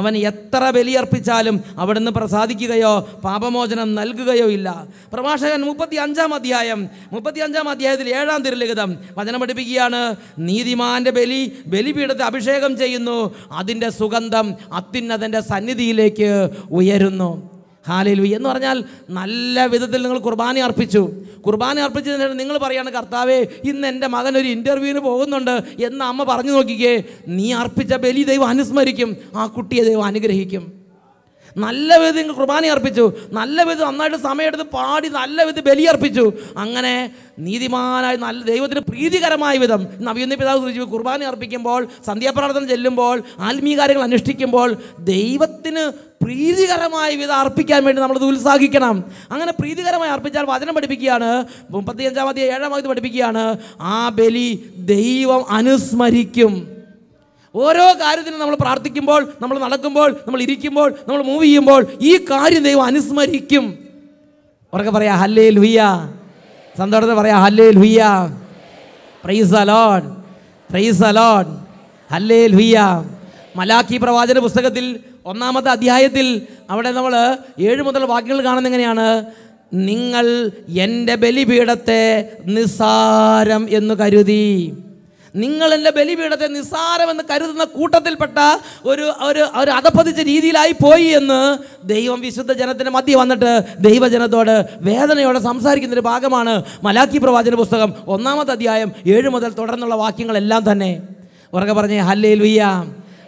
അവൻ എത്ര ബലിയർപ്പിച്ചാലും അവിടുന്ന് പ്രസാദിക്കുകയോ പാപമോ വിമോചനം നൽകുകയോ ഇല്ല പ്രഭാഷകൻ മുപ്പത്തി അഞ്ചാം അധ്യായം മുപ്പത്തി അഞ്ചാം അധ്യായത്തിൽ ഏഴാം തിരുലിഖിതം വചനം പഠിപ്പിക്കുകയാണ് നീതിമാന്റെ ബലി ബലിപീഠത്തെ അഭിഷേകം ചെയ്യുന്നു അതിൻ്റെ സുഗന്ധം അത്യുന്നതൻ്റെ സന്നിധിയിലേക്ക് ഉയരുന്നു ഹാലലു എന്ന് പറഞ്ഞാൽ നല്ല വിധത്തിൽ നിങ്ങൾ കുർബാന അർപ്പിച്ചു കുർബാന അർപ്പിച്ചതിന് ശേഷം നിങ്ങൾ പറയുകയാണ് കർത്താവേ ഇന്ന് എൻ്റെ മകൻ ഒരു ഇൻ്റർവ്യൂവിന് പോകുന്നുണ്ട് എന്ന് അമ്മ പറഞ്ഞു നോക്കിക്കേ നീ അർപ്പിച്ച ബലി ദൈവം അനുസ്മരിക്കും ആ കുട്ടിയെ ദൈവം അനുഗ്രഹിക്കും നല്ല വിധം കുർബാന അർപ്പിച്ചു നല്ല വിധം നന്നായിട്ട് സമയമെടുത്ത് പാടി നല്ല വിധം ബലിയർപ്പിച്ചു അങ്ങനെ നീതിമാനായ നല്ല ദൈവത്തിന് പ്രീതികരമായ വിധം നവീന പിതാവ് സൂചിച്ചു കുർബാന അർപ്പിക്കുമ്പോൾ സന്ധ്യാപ്രാർത്ഥന ചെല്ലുമ്പോൾ ആത്മീകാര്യങ്ങൾ അനുഷ്ഠിക്കുമ്പോൾ ദൈവത്തിന് പ്രീതികരമായ വിധം അർപ്പിക്കാൻ വേണ്ടി നമ്മളത് ഉത്സാഹിക്കണം അങ്ങനെ പ്രീതികരമായി അർപ്പിച്ചാൽ വചനം പഠിപ്പിക്കുകയാണ് മുപ്പത്തിയഞ്ചാമത്തെ ഏഴാമത്തെ പഠിപ്പിക്കുകയാണ് ആ ബലി ദൈവം അനുസ്മരിക്കും ഓരോ കാര്യത്തിനും നമ്മൾ പ്രാർത്ഥിക്കുമ്പോൾ നമ്മൾ നടക്കുമ്പോൾ നമ്മൾ ഇരിക്കുമ്പോൾ നമ്മൾ മൂവ് ചെയ്യുമ്പോൾ ഈ കാര്യം ദൈവം അനുസ്മരിക്കും ഉറക്കെ പറയാ ഹല്ലേ ലുയ്യ സന്തോഷത്തിൽ പറയാ ഹല്ലേ ലുയ്യ പ്രൈസ് അലോൺ പ്രൈസ് അലോൺ ഹല്ലേ ലുയ്യ മലാഖി പ്രവാചന പുസ്തകത്തിൽ ഒന്നാമത്തെ അധ്യായത്തിൽ അവിടെ നമ്മൾ ഏഴ് മുതൽ വാക്യങ്ങൾ കാണുന്ന എങ്ങനെയാണ് നിങ്ങൾ എൻ്റെ ബലിപീഠത്തെ നിസ്സാരം എന്ന് കരുതി നിങ്ങൾ എൻ്റെ ബലിപീഠത്തെ നിസ്സാരമെന്ന് കരുതുന്ന കൂട്ടത്തിൽപ്പെട്ട ഒരു ഒരു ഒരു അതപ്പതിച്ച രീതിയിലായി പോയി എന്ന് ദൈവം വിശുദ്ധ ജനത്തിന് മധ്യ വന്നിട്ട് ദൈവജനത്തോട് വേദനയോടെ സംസാരിക്കുന്നൊരു ഭാഗമാണ് മലാക്കി പ്രവാചന പുസ്തകം ഒന്നാമത്തെ അധ്യായം ഏഴ് മുതൽ തുടർന്നുള്ള വാക്യങ്ങളെല്ലാം തന്നെ ഉറക്കെ പറഞ്ഞേ ഹല്ലേ ലുയ്യാം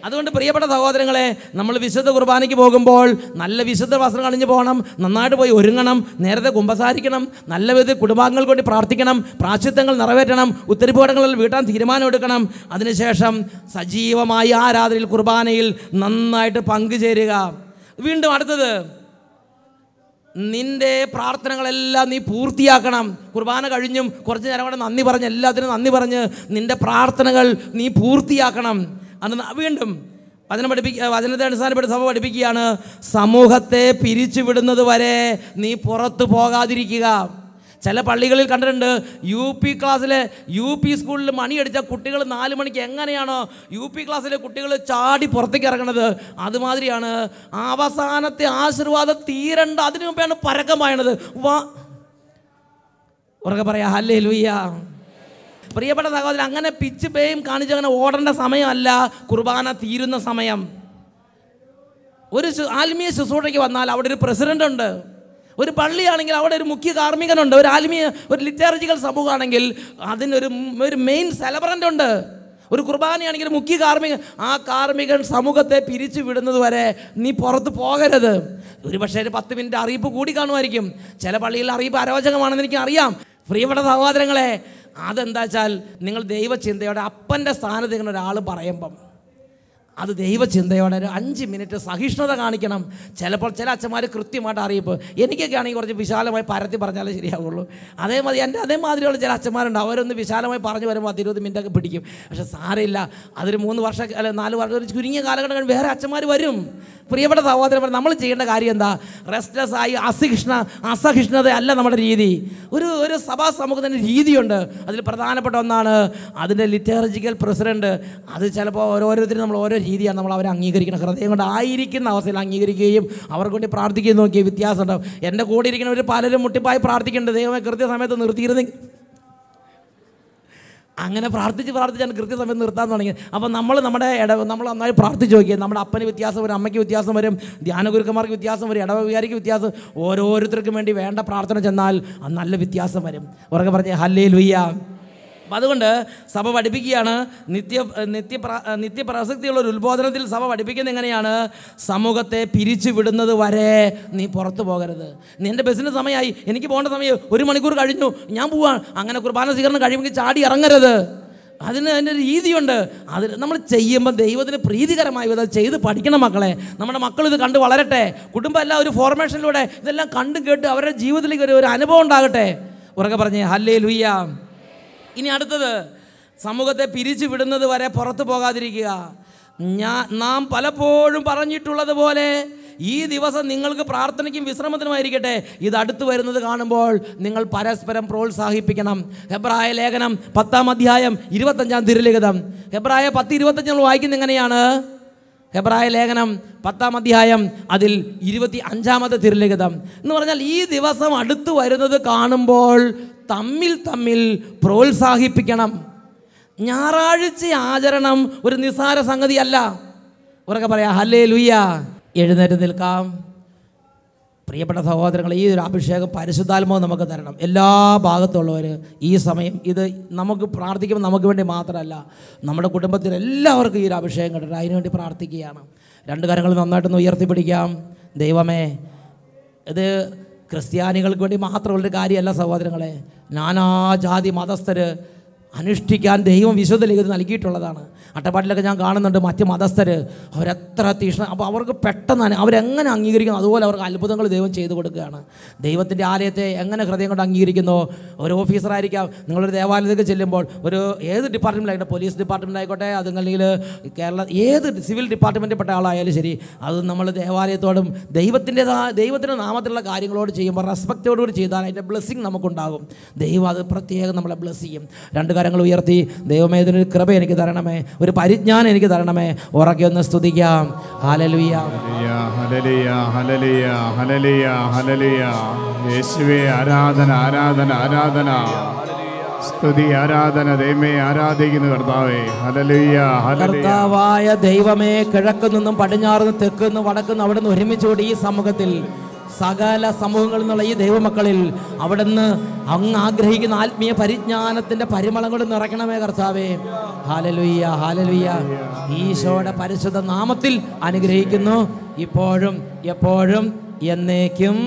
അതുകൊണ്ട് പ്രിയപ്പെട്ട സഹോദരങ്ങളെ നമ്മൾ വിശുദ്ധ കുർബാനയ്ക്ക് പോകുമ്പോൾ നല്ല വിശുദ്ധ വസ്ത്രം അണിഞ്ഞു പോകണം നന്നായിട്ട് പോയി ഒരുങ്ങണം നേരത്തെ കുമ്പസാരിക്കണം നല്ല വിധ കുടുംബാംഗങ്ങൾക്ക് വേണ്ടി പ്രാർത്ഥിക്കണം പ്രാശ്ചിത്വങ്ങൾ നിറവേറ്റണം ഉത്തരപോടങ്ങളിൽ വീട്ടാൻ തീരുമാനമെടുക്കണം അതിനുശേഷം സജീവമായി ആരാധനയിൽ കുർബാനയിൽ നന്നായിട്ട് പങ്കുചേരുക വീണ്ടും അടുത്തത് നിന്റെ പ്രാർത്ഥനകളെല്ലാം നീ പൂർത്തിയാക്കണം കുർബാന കഴിഞ്ഞും കുറച്ച് നേരം കൂടെ നന്ദി പറഞ്ഞ് എല്ലാത്തിനും നന്ദി പറഞ്ഞ് നിന്റെ പ്രാർത്ഥനകൾ നീ പൂർത്തിയാക്കണം അന്ന് വീണ്ടും വചനം പഠിപ്പിക്കുക വചനത്തെ അടിസ്ഥാനപ്പെട്ട് സഭ പഠിപ്പിക്കുകയാണ് സമൂഹത്തെ പിരിച്ചുവിടുന്നത് വരെ നീ പുറത്തു പോകാതിരിക്കുക ചില പള്ളികളിൽ കണ്ടിട്ടുണ്ട് യു പി ക്ലാസ്സിലെ യു പി സ്കൂളിൽ മണിയടിച്ച കുട്ടികൾ നാല് മണിക്ക് എങ്ങനെയാണോ യു പി ക്ലാസ്സിലെ കുട്ടികൾ ചാടി പുറത്തേക്ക് ഇറങ്ങണത് അതുമാതിരിയാണ് അവസാനത്തെ ആശീർവാദം തീരണ്ട അതിനു മുമ്പാണ് പരക്കം പായണത് വാ ഉറക്കെ പറയാ ഹല്ലേ ലുയ്യ പ്രിയപ്പെട്ട സഹോദരൻ അങ്ങനെ പിച്ച് പേയും കാണിച്ച് അങ്ങനെ ഓടേണ്ട സമയമല്ല കുർബാന തീരുന്ന സമയം ഒരു ആത്മീയ ശുശ്രൂഷയ്ക്ക് വന്നാൽ അവിടെ ഒരു പ്രസിഡന്റ് ഉണ്ട് ഒരു പള്ളിയാണെങ്കിൽ അവിടെ ഒരു മുഖ്യ കാർമ്മികനുണ്ട് ഒരു ആത്മീയ ഒരു ലിറ്റാർജിക്കൽ സമൂഹമാണെങ്കിൽ അതിനൊരു ഒരു മെയിൻ സെലബ്രൻ്റ് ഉണ്ട് ഒരു കുർബാനയാണെങ്കിൽ മുഖ്യ കാർമ്മികൻ ആ കാർമ്മികൻ സമൂഹത്തെ പിരിച്ചു വിടുന്നത് വരെ നീ പുറത്ത് പോകരുത് ഒരു പക്ഷേ ഒരു പത്ത് മിനിറ്റ് അറിയിപ്പ് കൂടി കാണുമായിരിക്കും ചില പള്ളിയിൽ അറിയിപ്പ് അരോചകമാണെന്ന് എനിക്ക് അറിയാം പ്രിയപ്പെട്ട സഹോദരങ്ങളെ അതെന്താച്ചാൽ നിങ്ങൾ ദൈവചിന്തയോടെ അപ്പൻ്റെ സ്ഥാനത്ത് ഇങ്ങനെ ഒരാൾ പറയുമ്പം അത് ദൈവചിന്തയോടെ ഒരു അഞ്ച് മിനിറ്റ് സഹിഷ്ണുത കാണിക്കണം ചിലപ്പോൾ ചില അച്ഛന്മാർ കൃത്യമായിട്ട് അറിയിപ്പ് എനിക്കൊക്കെ ആണെങ്കിൽ കുറച്ച് വിശാലമായി പരത്തി പറഞ്ഞാലേ ശരിയാവുള്ളൂ അതേമാതിരി എൻ്റെ അതേമാതിരിയുള്ള ചില അച്ഛന്മാരുണ്ട് അവരൊന്ന് വിശാലമായി പറഞ്ഞു വരുമ്പോൾ അത് ഇരുപത് മിനിറ്റൊക്കെ പിടിക്കും പക്ഷെ സാരമില്ല അതൊരു മൂന്ന് വർഷം അല്ലെ നാല് വർഷം ഒരു ചുരുങ്ങിയ കാലഘട്ടം വേറെ അച്ഛന്മാർ വരും പ്രിയപ്പെട്ട സഹോദരൻ നമ്മൾ ചെയ്യേണ്ട കാര്യം എന്താ റെസ്റ്റ്ലെസ് ആയി അസഹിഷ്ണ അസഹിഷ്ണുത അല്ല നമ്മുടെ രീതി ഒരു ഒരു സഭാ സമൂഹത്തിൻ്റെ രീതിയുണ്ട് അതിൽ പ്രധാനപ്പെട്ട ഒന്നാണ് അതിൻ്റെ ലിറ്റേറജിക്കൽ പ്രസിഡൻറ്റ് അത് ചിലപ്പോൾ ഓരോരുത്തരും നമ്മൾ ഓരോ രീതിയാണ് നമ്മൾ അവരെ അംഗീകരിക്കുന്നത് ഹൃദയം കൊണ്ട് ആയിരിക്കുന്ന അവസ്ഥയിൽ അംഗീകരിക്കുകയും അവർക്ക് വേണ്ടി പ്രാർത്ഥിക്കുകയും നോക്കിയ വ്യത്യാസം ഉണ്ടാവും എൻ്റെ കൂടെ ഇരിക്കുന്നവർ പലരും മുട്ടിപ്പായി പ്രാർത്ഥിക്കേണ്ടത് ദൈവമേ കൃത്യസമയത്ത് നിർത്തിയിരുന്നെങ്കിൽ അങ്ങനെ പ്രാർത്ഥിച്ച് പ്രാർത്ഥിച്ചാണ് കൃത്യസമയം നിർത്താൻ തുടങ്ങി അപ്പോൾ നമ്മൾ നമ്മുടെ ഇടവ നമ്മൾ നന്നായി പ്രാർത്ഥിച്ച് നോക്കിയത് നമ്മുടെ അപ്പന് വ്യത്യാസം വരും അമ്മയ്ക്ക് വ്യത്യാസം വരും ഗുരുക്കന്മാർക്ക് വ്യത്യാസം വരും ഇടവകാരിക്ക് വ്യത്യാസം ഓരോരുത്തർക്കും വേണ്ടി വേണ്ട പ്രാർത്ഥന ചെന്നാൽ നല്ല വ്യത്യാസം വരും ഉറക്കെ പറഞ്ഞേ ഹല്ലേ ലുയ്യ അപ്പം അതുകൊണ്ട് സഭ പഠിപ്പിക്കുകയാണ് നിത്യ നിത്യ നിത്യപ്രസക്തിയുള്ള ഒരു ഉത്ബോധനത്തിൽ സഭ പഠിപ്പിക്കുന്നത് എങ്ങനെയാണ് സമൂഹത്തെ പിരിച്ചുവിടുന്നത് വരെ നീ പുറത്തു പോകരുത് നിൻ്റെ ബസ്സിന് സമയമായി എനിക്ക് പോകേണ്ട സമയം ഒരു മണിക്കൂർ കഴിഞ്ഞു ഞാൻ പോവാണ് അങ്ങനെ കുർബാന സ്വീകരണം കഴിയുമെങ്കിൽ ചാടി ഇറങ്ങരുത് അതിന് അതിൻ്റെ രീതിയുണ്ട് അത് നമ്മൾ ചെയ്യുമ്പോൾ ദൈവത്തിന് പ്രീതികരമായി അത് ചെയ്ത് പഠിക്കണം മക്കളെ നമ്മുടെ മക്കൾ ഇത് കണ്ട് വളരട്ടെ കുടുംബം എല്ലാം ഒരു ഫോർമേഷനിലൂടെ ഇതെല്ലാം കണ്ടും കേട്ട് അവരുടെ ജീവിതത്തിലേക്ക് ഒരു അനുഭവം ഉണ്ടാകട്ടെ ഉറക്കെ പറഞ്ഞേ ഹല്ലേ ലുയ്യാം ഇനി അടുത്തത് സമൂഹത്തെ പിരിച്ചു വിടുന്നത് വരെ പുറത്തു പോകാതിരിക്കുക ഞാൻ നാം പലപ്പോഴും പറഞ്ഞിട്ടുള്ളതുപോലെ ഈ ദിവസം നിങ്ങൾക്ക് പ്രാർത്ഥനയ്ക്കും വിശ്രമത്തിനുമായിരിക്കട്ടെ ഇത് അടുത്തു വരുന്നത് കാണുമ്പോൾ നിങ്ങൾ പരസ്പരം പ്രോത്സാഹിപ്പിക്കണം ഹെബ്രായ ലേഖനം പത്താം അധ്യായം ഇരുപത്തഞ്ചാം തിരുലിഖിതം ഹെബ്രായ പത്ത് ഇരുപത്തഞ്ച് നമ്മൾ വായിക്കുന്ന എങ്ങനെയാണ് എബ്രായ ലേഖനം പത്താം അധ്യായം അതിൽ ഇരുപത്തി അഞ്ചാമത്തെ തിരുലിഖിതം എന്ന് പറഞ്ഞാൽ ഈ ദിവസം അടുത്തു വരുന്നത് കാണുമ്പോൾ തമ്മിൽ തമ്മിൽ പ്രോത്സാഹിപ്പിക്കണം ഞായറാഴ്ച ആചരണം ഒരു നിസ്സാര സംഗതിയല്ല ഉറക്കെ പറയാ ഹല്ലേ ലുയ്യ എഴുന്നേറ്റ് നിൽക്കാം പ്രിയപ്പെട്ട സഹോദരങ്ങൾ ഈ ഒരു അഭിഷേകം പരിശുദ്ധാത്മാവ് നമുക്ക് തരണം എല്ലാ ഭാഗത്തുള്ളവർ ഈ സമയം ഇത് നമുക്ക് പ്രാർത്ഥിക്കുമ്പോൾ നമുക്ക് വേണ്ടി മാത്രമല്ല നമ്മുടെ കുടുംബത്തിലെല്ലാവർക്കും എല്ലാവർക്കും ഈ ഒരു അഭിഷേകം കിട്ടണം അതിനുവേണ്ടി പ്രാർത്ഥിക്കുകയാണ് രണ്ട് കാര്യങ്ങൾ നന്നായിട്ടൊന്ന് ഉയർത്തിപ്പിടിക്കാം ദൈവമേ ഇത് ക്രിസ്ത്യാനികൾക്ക് വേണ്ടി മാത്രമുള്ളൊരു കാര്യമല്ല സഹോദരങ്ങളെ ജാതി മതസ്ഥർ അനുഷ്ഠിക്കാൻ ദൈവം വിശുദ്ധ ലിഖിതം നൽകിയിട്ടുള്ളതാണ് അട്ടപ്പാട്ടിലൊക്കെ ഞാൻ കാണുന്നുണ്ട് മറ്റ് മതസ്ഥർ അവരത്ര തീഷ്ണ അപ്പോൾ അവർക്ക് പെട്ടെന്നാണ് അവരെങ്ങനെ അംഗീകരിക്കുന്നു അതുപോലെ അവർക്ക് അത്ഭുതങ്ങൾ ദൈവം ചെയ്തു കൊടുക്കുകയാണ് ദൈവത്തിൻ്റെ ആലയത്തെ എങ്ങനെ ഹൃദയം കൊണ്ട് അംഗീകരിക്കുന്നു ഒരു ഓഫീസറായിരിക്കാം നിങ്ങളൊരു ദേവാലയത്തിലേക്ക് ചെല്ലുമ്പോൾ ഒരു ഏത് ഡിപ്പാർട്ട്മെൻറ്റിലായിക്കോട്ടെ പോലീസ് ഡിപ്പാർട്ട്മെൻ്റ് ആയിക്കോട്ടെ അതല്ലെങ്കിൽ കേരള ഏത് സിവിൽ ഡിപ്പാർട്ട്മെൻറ്റ് പെട്ട ആളായാലും ശരി അത് നമ്മൾ ദേവാലയത്തോടും ദൈവത്തിൻ്റെ ദൈവത്തിൻ്റെ നാമത്തിലുള്ള കാര്യങ്ങളോട് ചെയ്യുമ്പോൾ റെസ്പെക്റ്റോടുകൂടി ചെയ്താൽ അതിൻ്റെ ബ്ലെസ്സിങ് നമുക്കുണ്ടാകും ദൈവം അത് പ്രത്യേകം നമ്മളെ ബ്ലെസ് ചെയ്യും രണ്ട് കരങ്ങൾ ഉയർത്തി ദൈവമേ ഒരു കൃപ എനിക്ക് തരണമേ ഒരു പരിജ്ഞാനം എനിക്ക് തരണമേ ഉറക്കെ ഒന്ന് സ്തുതിക്കാം ഹലലുയ ഹലലിയ ഹലലിയ ഹലലിയ യേശുവേ ആരാധന ആരാധന ആരാധന സ്തുതി ആരാധന ദൈവമേ ആരാധിക്കുന്നു കർത്താവേ ഹലലുയ്യ കർത്താവായ ദൈവമേ കിഴക്കു നിന്നും പടിഞ്ഞാറ് നിന്നും തെക്കു അവിടെ നിന്ന് ഒരുമിച്ചുകൂടി ഈ സമൂഹത്തിൽ സകല സമൂഹങ്ങളിൽ നിന്നുള്ള ഈ ദൈവമക്കളിൽ അവിടുന്ന് അങ്ങ് ആഗ്രഹിക്കുന്ന ആത്മീയ പരിജ്ഞാനത്തിൻ്റെ പരിമളം കൊണ്ട് നിറയ്ക്കണമേ കർത്താവേ ഹാലലുയ്യ ഹാലലുയ്യ ഈശോയുടെ പരിശുദ്ധ നാമത്തിൽ അനുഗ്രഹിക്കുന്നു ഇപ്പോഴും എപ്പോഴും എന്നേക്കും